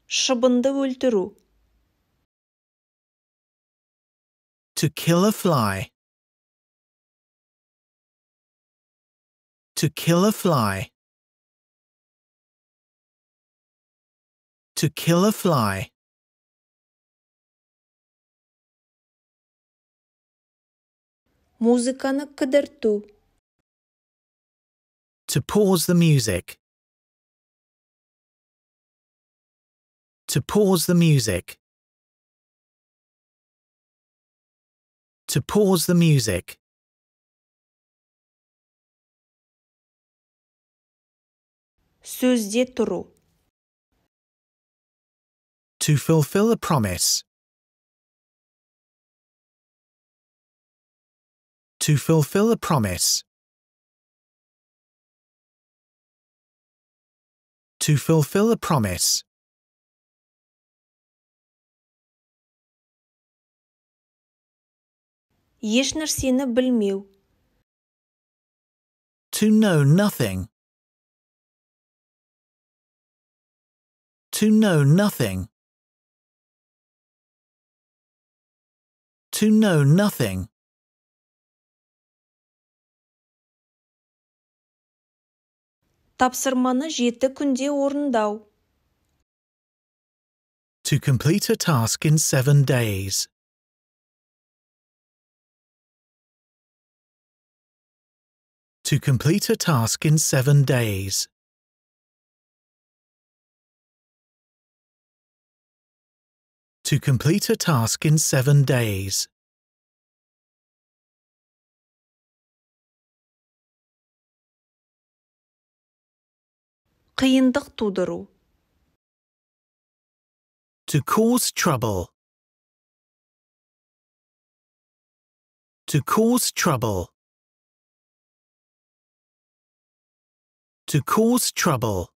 Speaker 1: Шыбынды өлтіру. To kill a fly. To kill a fly. To kill a fly. Музыканы кыдыртуу. To pause the music. To pause the music. To pause the music. сөзде тұру To fulfill a promise. To fulfill a promise. To fulfill a promise. еш білмеу. To know nothing. To know nothing. To know nothing. Тапсырманы 7 күнде орындау. To complete a task in 7 days. To complete a task in 7 days. to complete a task in seven days. To cause trouble To cause trouble To cause trouble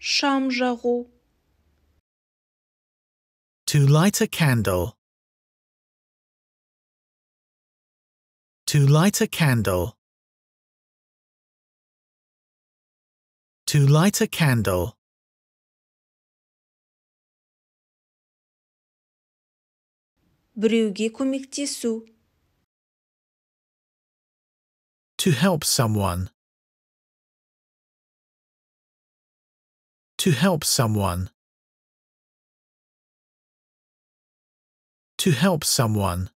Speaker 1: Chamjaro. To light a candle. To light a candle. To light a candle. Біреуге көмектесу. To help someone. To help someone. To help someone.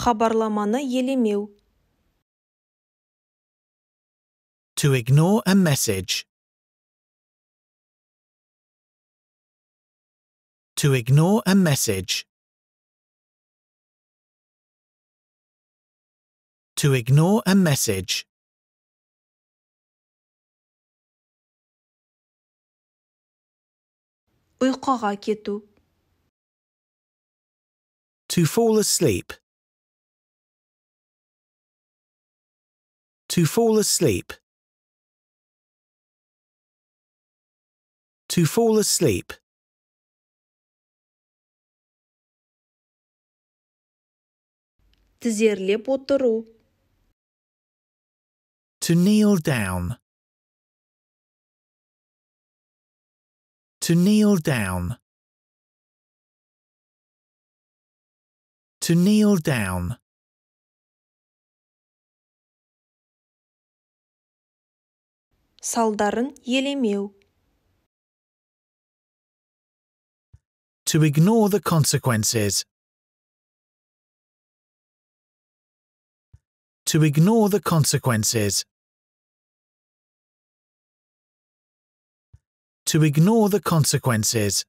Speaker 1: Хабарламаны елемеу. To ignore a message. To ignore a message. to ignore a message. Uyquga ketu. To fall asleep. To fall asleep. To fall asleep. Тізерлеп отыру. To kneel down. To kneel down. To kneel down. салдарын елемеу. To ignore the consequences. To ignore the consequences. to ignore the consequences.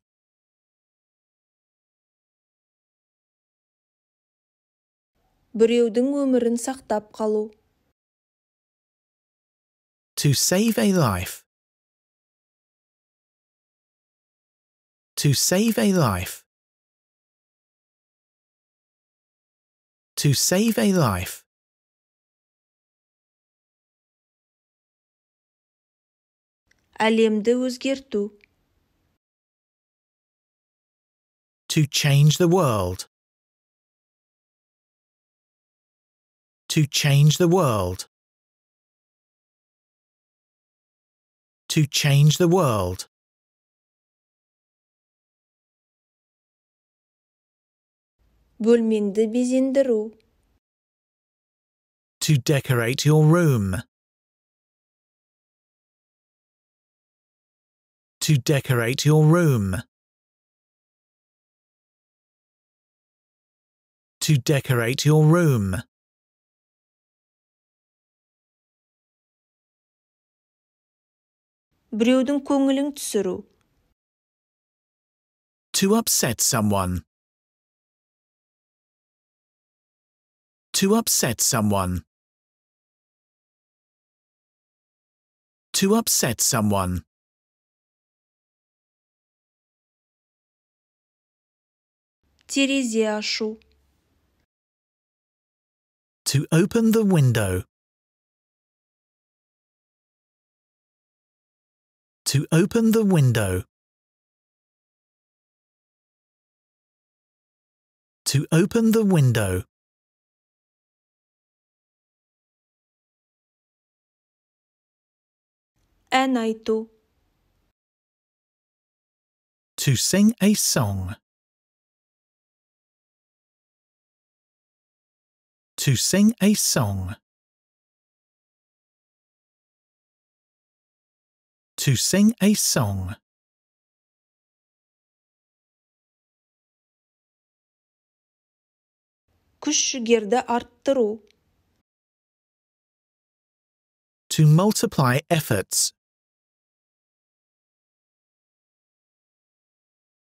Speaker 1: to save a life to save a life to save a life әлемді өзгерту to change the world to change the world to change the world безендіру to decorate your room to decorate your room. To decorate your room. To upset someone. To upset someone. To upset someone. терезе To open the window. To open the window. To open the window. Enaitu. To sing a song. to sing a song. To sing a song. күш-жігерді To multiply efforts.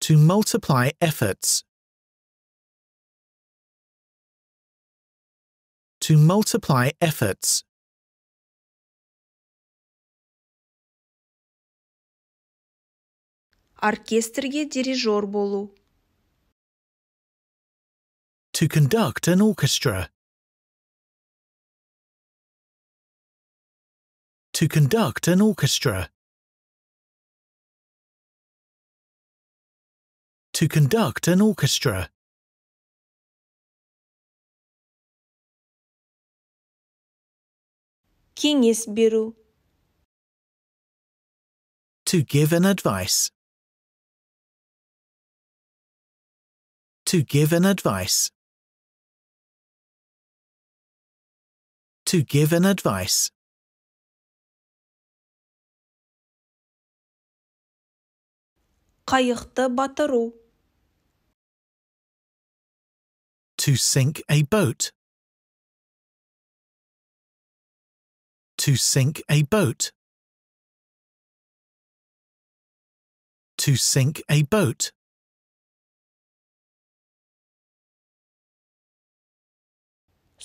Speaker 1: To multiply efforts. to multiply efforts. Оркестрге дирижер болу. To conduct an orchestra. To conduct an orchestra. To conduct an orchestra. Kingis biru. To give an advice. To give an advice. To give an advice. Кайықты батыру. To sink a boat. To sink a boat. To sink a boat.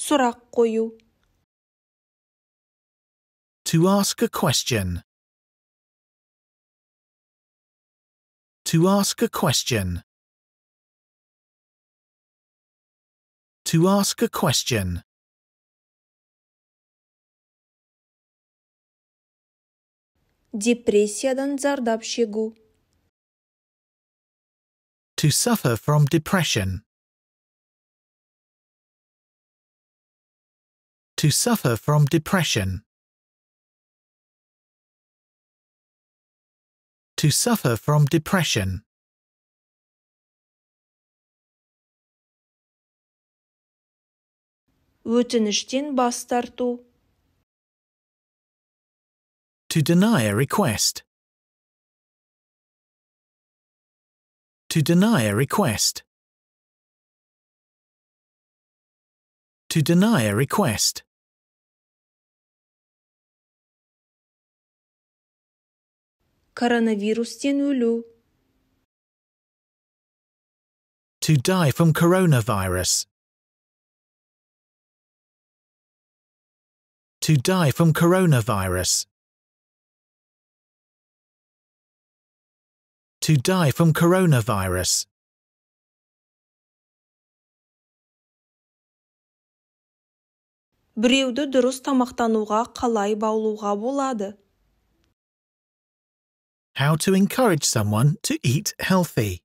Speaker 1: сұрақ қою To ask a question. To ask a question. To ask a question. depressiyadan zardab chegou. To suffer from depression. To suffer from depression. To suffer from depression. өтініштен бас тарту to deny a request. To deny a request. To deny a request. Koronavirüsten ölü. To die from coronavirus. To die from coronavirus. to die from coronavirus. біреуді дұрыс тамақтануға қалай баулуға болады How to encourage someone to eat healthy.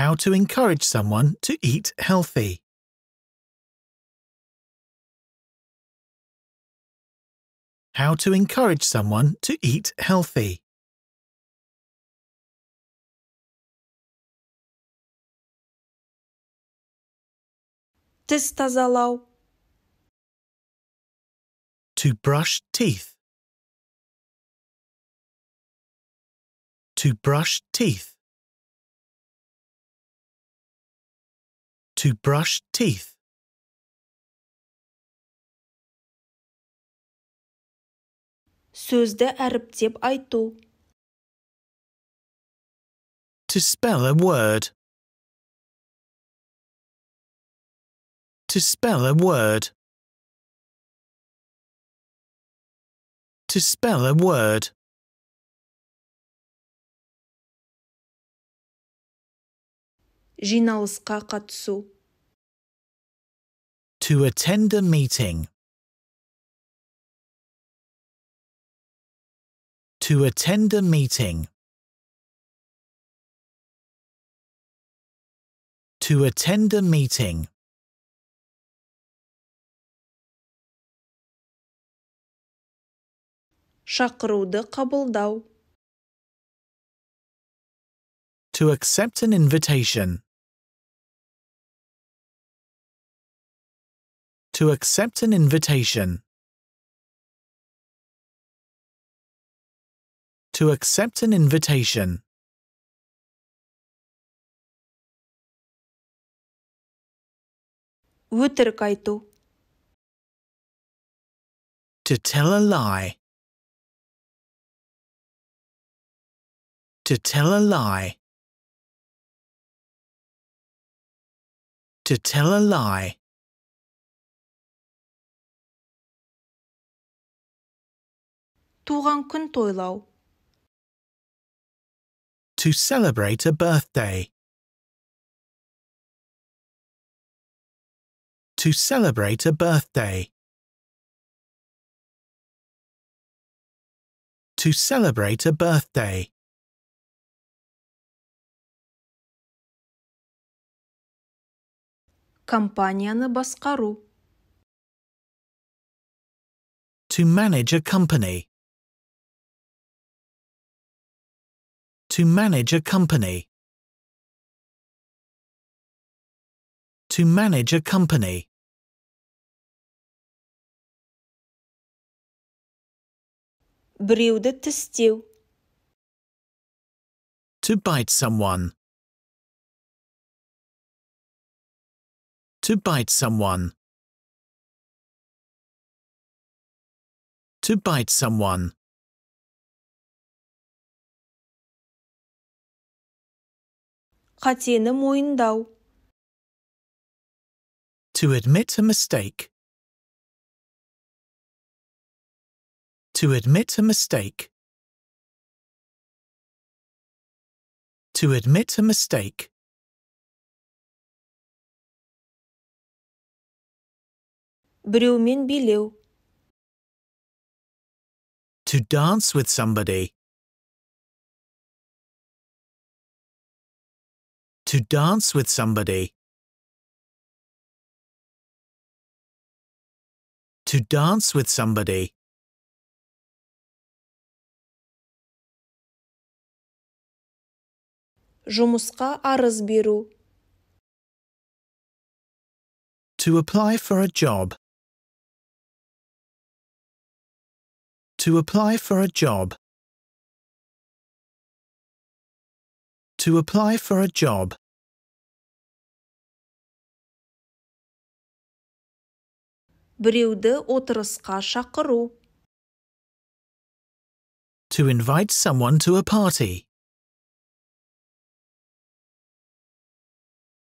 Speaker 1: How to encourage someone to eat healthy. How to encourage someone to eat healthy. Ты сказал. To brush teeth. To brush teeth. To brush teeth. сөзді әріптеп айту To spell a word. To spell a word. To spell a word. жиналысқа қатысу. To attend a meeting. To attend a meeting. To attend a meeting. шақыруды қабылдау. To accept an invitation. To accept an invitation. to accept an invitation. To tell a lie. To tell a lie. To tell a lie. туған күн тойлау to celebrate a birthday. To celebrate a birthday. To celebrate a birthday. компанияны басқару. To manage a company. To manage a company. To manage a company. біреуді тістеу. To bite someone. To bite someone. To bite someone. қатені мойындау To admit a mistake. To admit a mistake. To admit a mistake. билеу. To dance with somebody. to dance with somebody. To dance with somebody. жұмысқа арыз беру. To apply for a job. To apply for a job. To apply for a job. біреуді отырысқа шақыру. To invite someone to a party.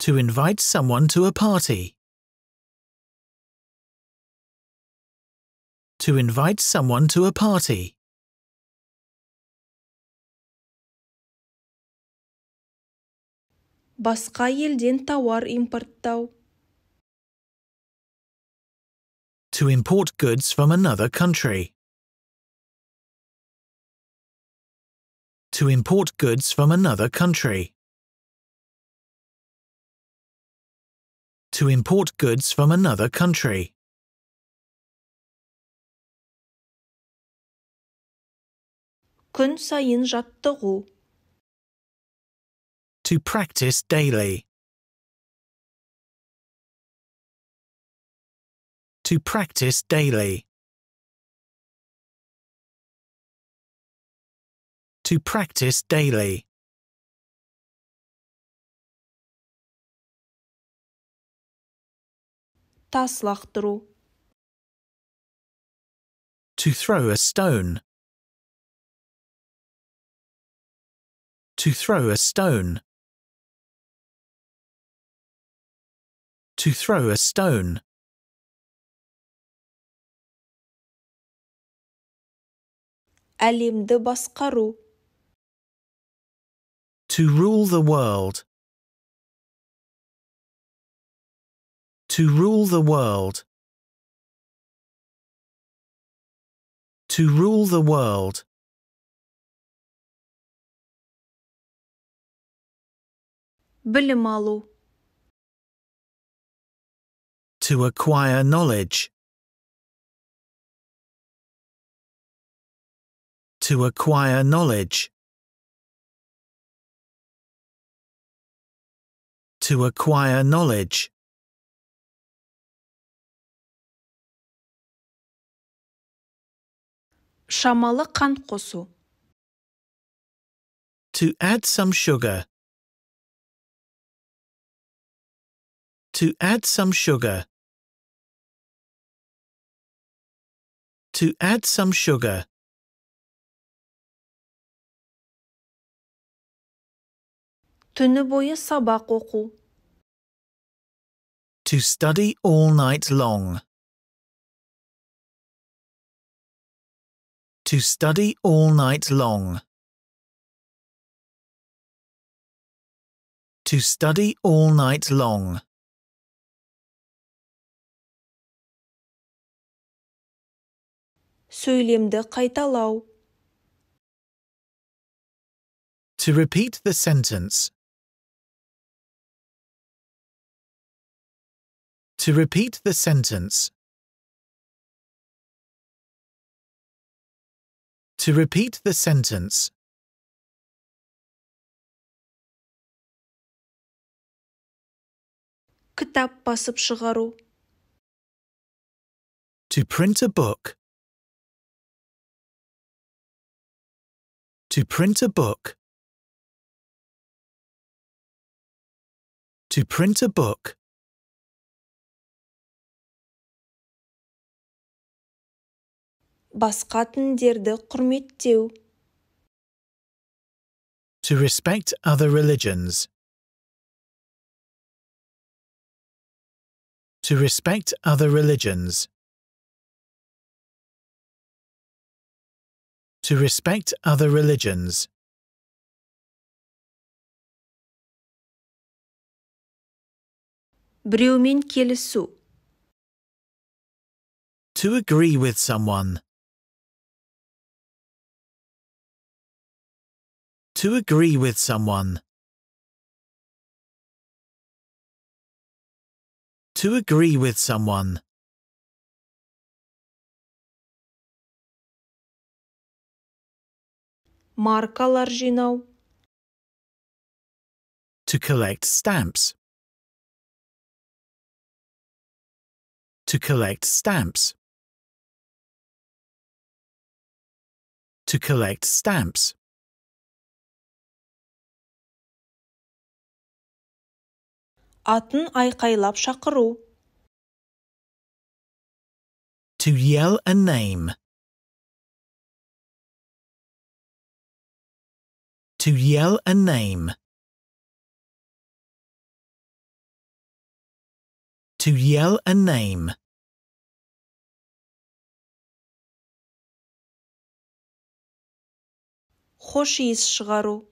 Speaker 1: To invite someone to a party. To invite someone to a party. басқа елден тауар импорттау To import goods from another country. To import goods from another country. To import goods from another country. күн сайын жаттығу to practice daily. To practice daily. To practice daily. To throw a stone. To throw a stone. to throw a stone. Әлемді басқару. To rule the world. To rule the world. To rule the world. білім to acquire knowledge. To acquire knowledge. To acquire knowledge. шамалы қан қосу. To add some sugar. To add some sugar. to add some sugar. Tünü boyu sabah oku. To study all night long. To study all night long. To study all night long. сөйлемді қайталау To repeat the sentence. To repeat the sentence. To repeat the sentence. To print a book. To print a book. To print a book. Басқа діндерді құрметтеу. To respect other religions. To respect other religions. to respect other religions. келісу To agree with someone. To agree with someone. To agree with someone. маркалар жинау to collect stamps to collect stamps to collect stamps атын айқайлап шақыру to yell a name To yell a name. To yell a name. خوش يشغرو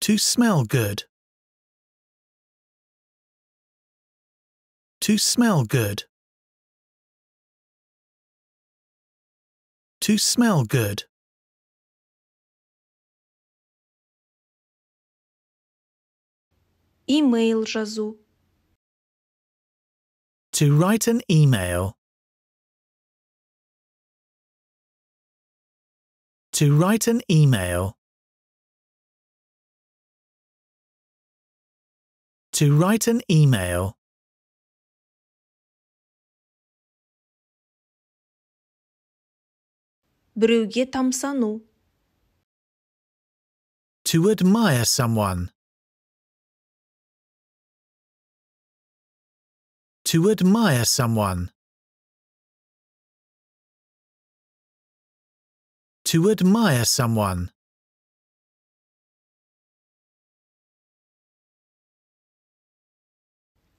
Speaker 1: To smell good. To smell good. To smell good. Email mail жазу. To write an email. To write an email. To write an email. Брюге тамсану. To admire someone. To admire someone. To admire someone.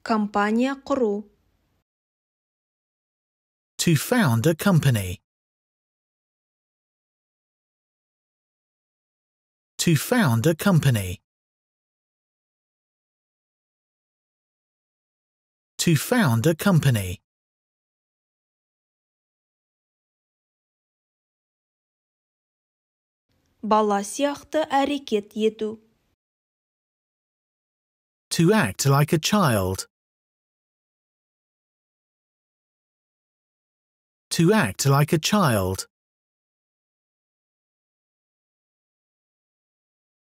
Speaker 1: Компания құру. To found a company. To found a company. to found a company. бала сияқты әрекет ету. To act like a child. To act like a child.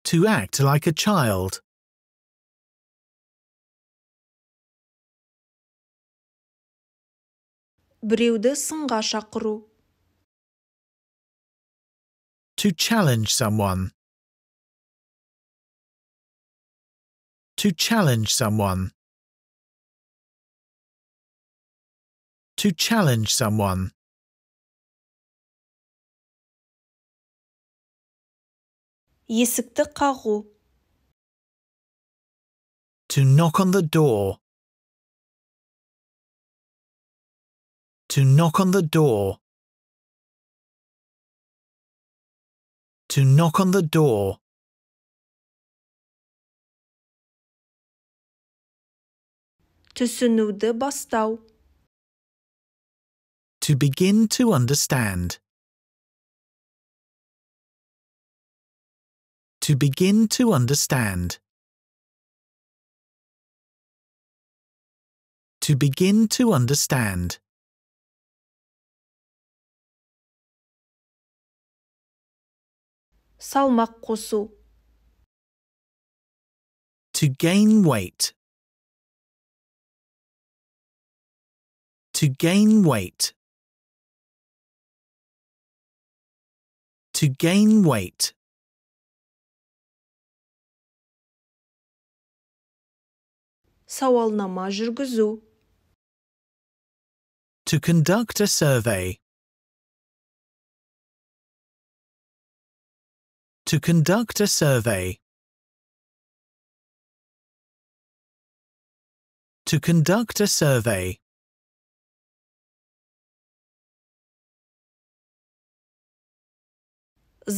Speaker 1: To act like a child. біреуді сынға шақыру to challenge someone to challenge someone to challenge someone есікті қағу to knock on the door To knock on the door. To knock on the door. Түсінуді бастау. To begin to understand. To begin to understand. To begin to understand. салмақ қосу To gain weight. To gain weight. To gain weight. сауалнама жүргізу To conduct a survey. to conduct a survey. To conduct a survey.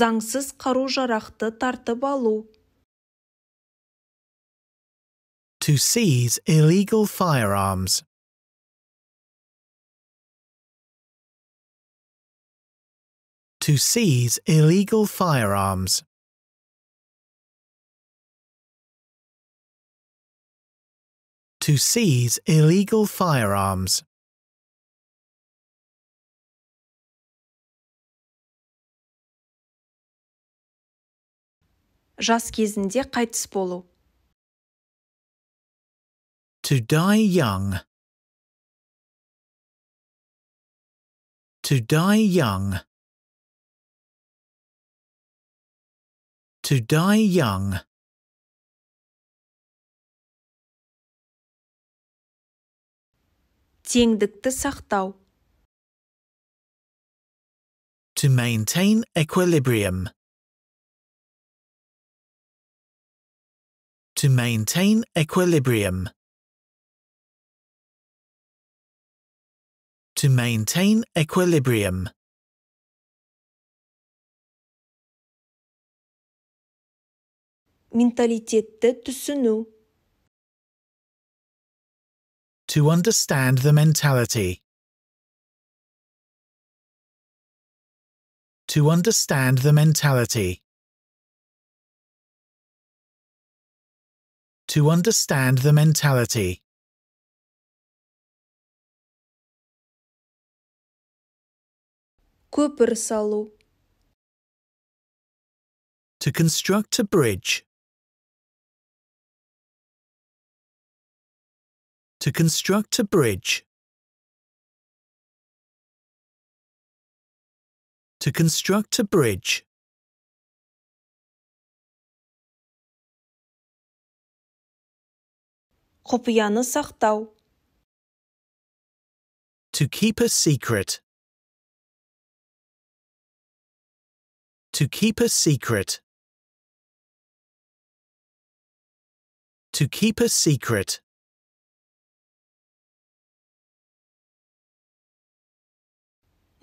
Speaker 1: заңсыз қару-жарақты тартып To seize illegal firearms. to seize illegal firearms. To seize illegal firearms. жас кезінде қайтыс болу. To die young. To die young. To die young. To maintain equilibrium. To maintain equilibrium. To maintain equilibrium. менталитетті түсіну. To understand the mentality. To understand the mentality. To understand the mentality. көпір салу. To construct a bridge. to construct a bridge. To construct a bridge. Kopyаны сақтау. To keep a secret. To keep a secret. To keep a secret.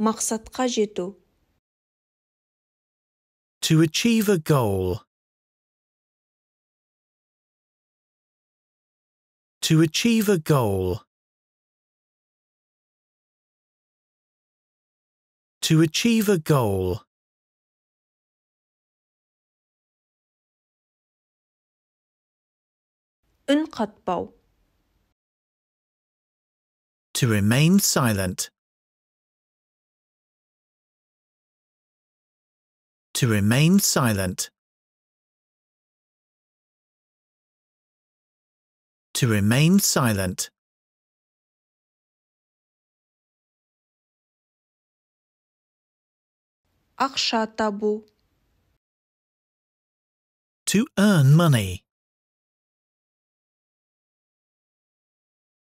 Speaker 1: мақсатқа жету To achieve a goal To achieve a goal To achieve a goal To remain silent to remain silent. To remain silent. ақша To earn money.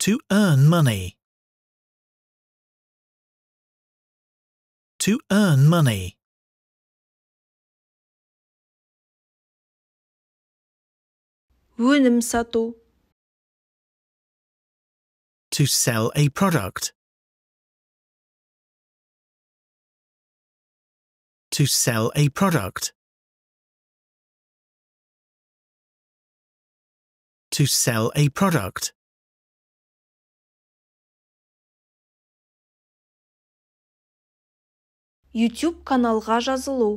Speaker 1: To earn money. To earn money. өнім сату to sell a product to sell a product to sell a product YouTube каналға жазылу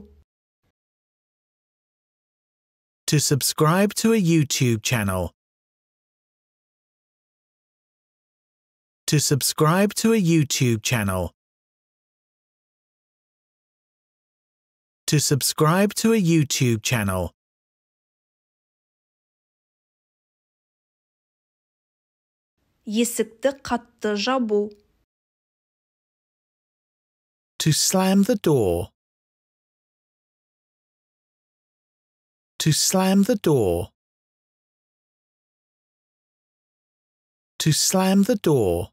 Speaker 1: to subscribe to a YouTube channel. To subscribe to a YouTube channel. To subscribe to a YouTube channel. To slam the door. To slam the door. To slam the door.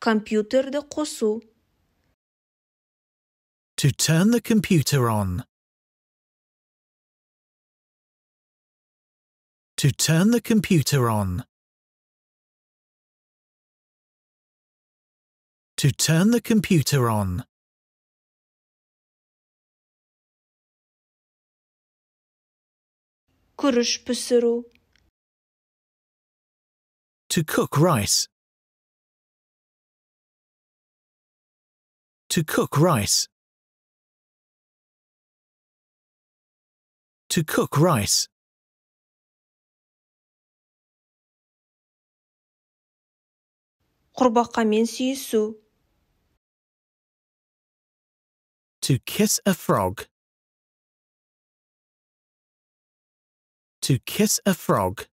Speaker 1: Computer de қосу. To turn the computer on. To turn the computer on. To turn the computer on. Kuruş pısırı. To cook rice. To cook rice. To cook rice. Qurbaqamen su. To kiss a frog. To kiss a frog.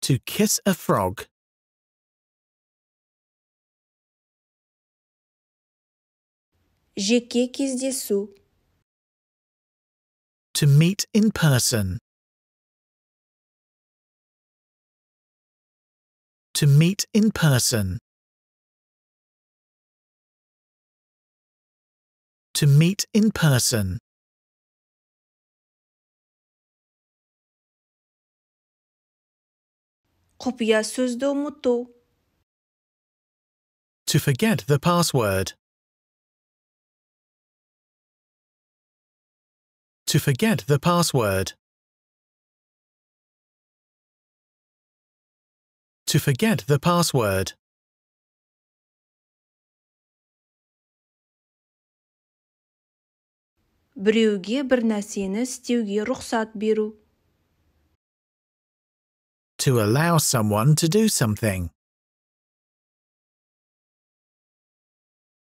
Speaker 1: To kiss a frog. To meet in person. To meet in person. To meet in person. Kopya sözde unuttu. To forget the password. To forget the password. To forget the password. біреуге бір нәрсені істеуге рұқсат беру to allow someone to do something.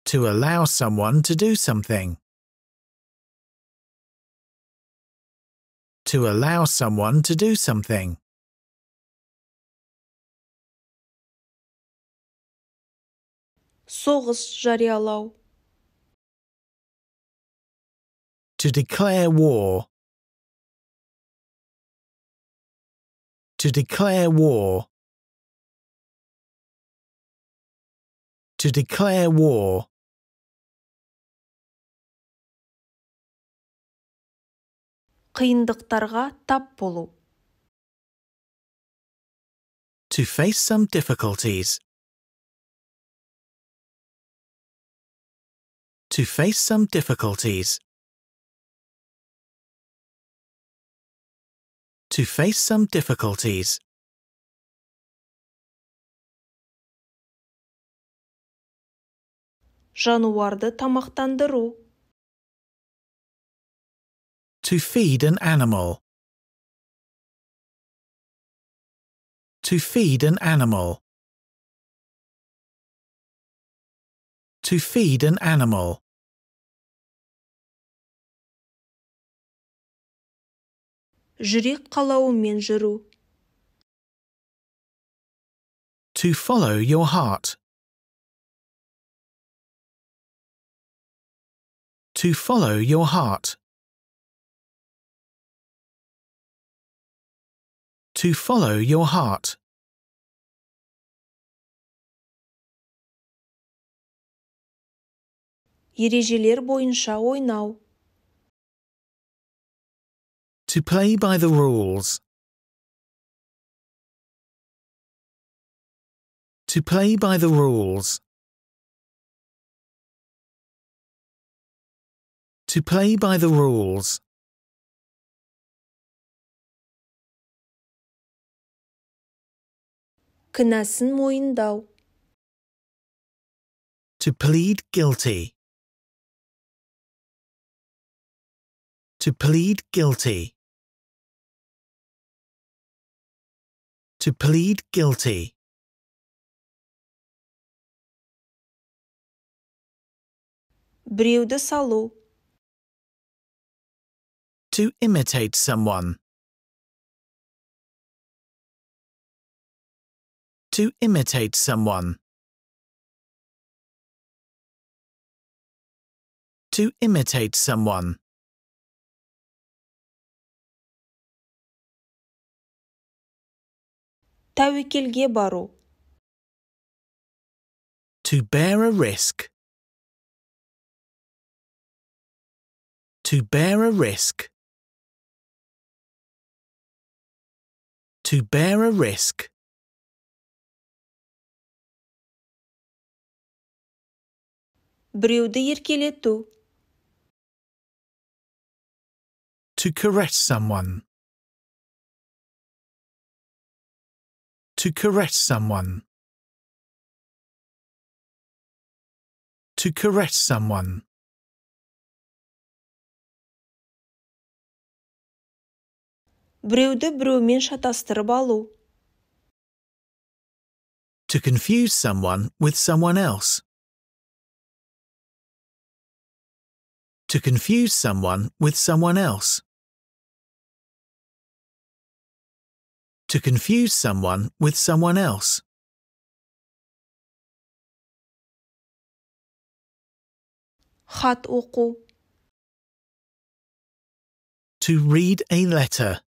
Speaker 1: To allow someone to do something. To allow someone to do something. соғыс жариялау. To declare war. To declare war. To declare war. қиындықтарға тап болу. To face some difficulties. To face some difficulties. to face some difficulties. To feed an animal. To feed an animal. To feed an animal. жүрек қалауымен жүру To follow your heart. To follow your heart. To follow your heart. ережелер бойынша ойнау To play by the rules. To play by the rules. To play by the rules. Кінәсін мойындау. To plead guilty. To plead guilty. to plead guilty. Bril de Salu. To imitate someone. To imitate someone. To imitate someone. тәуекелге бару to bear a risk to bear a risk to bear a risk еркелету to caress someone To caress someone. To caress someone. біреуді біреумен шатастырып алу. To confuse someone with someone else. To confuse someone with someone else. to confuse someone with someone else. to read a letter.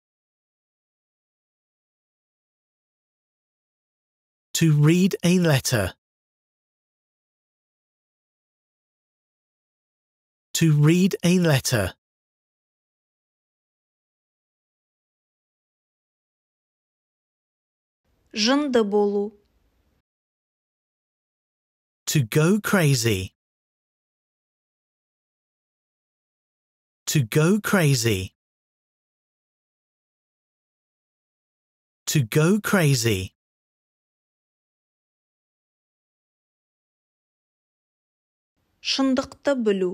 Speaker 1: To read a letter. To read a letter. жынды болу to go crazy to go crazy to go crazy шындықты білу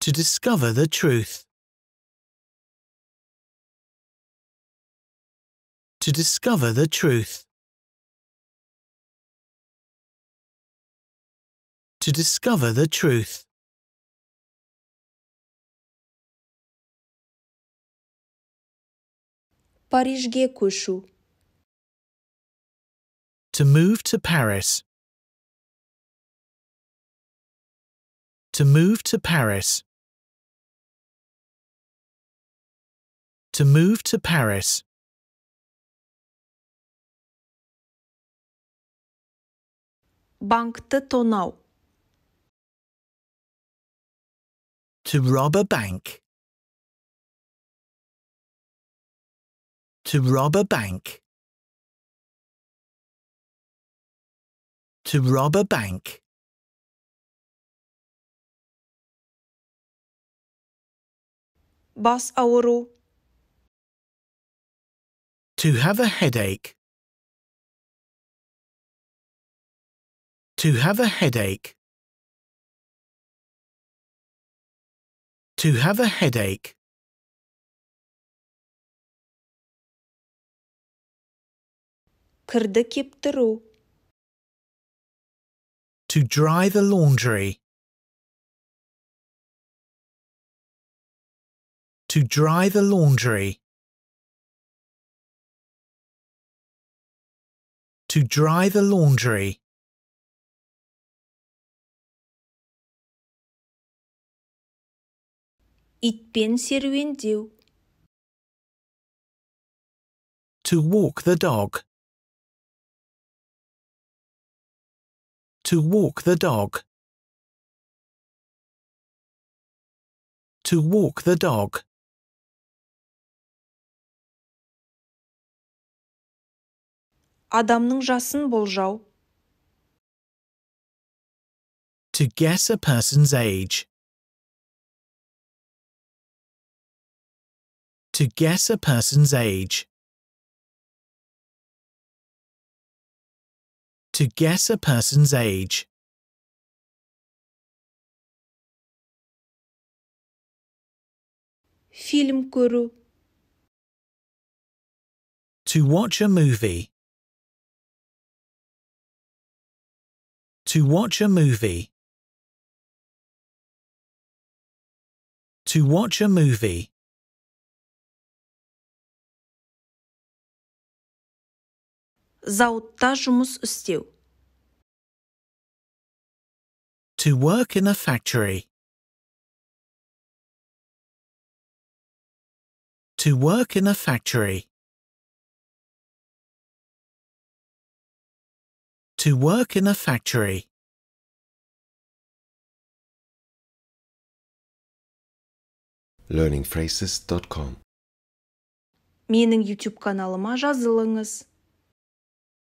Speaker 1: to discover the truth to discover the truth. To discover the truth. Парижге көшу. To move to Paris. To move to Paris. To move to Paris. Bankta to To rob a bank. To rob a bank. To rob a bank. Bas avuru. To have a headache. To have a headache. To have a headache. To dry the laundry. To dry the laundry. To dry the laundry. Итпен серуендеу. To walk the dog. To walk the dog. To walk the dog. Адамның жасын болжау. To guess a person's age. To guess a person's age. To guess a person's age. Film kuru. To watch a movie. To watch a movie. To watch a movie. зауытта жұмыс істеу To work in a factory. To work in a factory. To work in a factory. learningphrases.com Meaning YouTube каналыма жазылыңыз.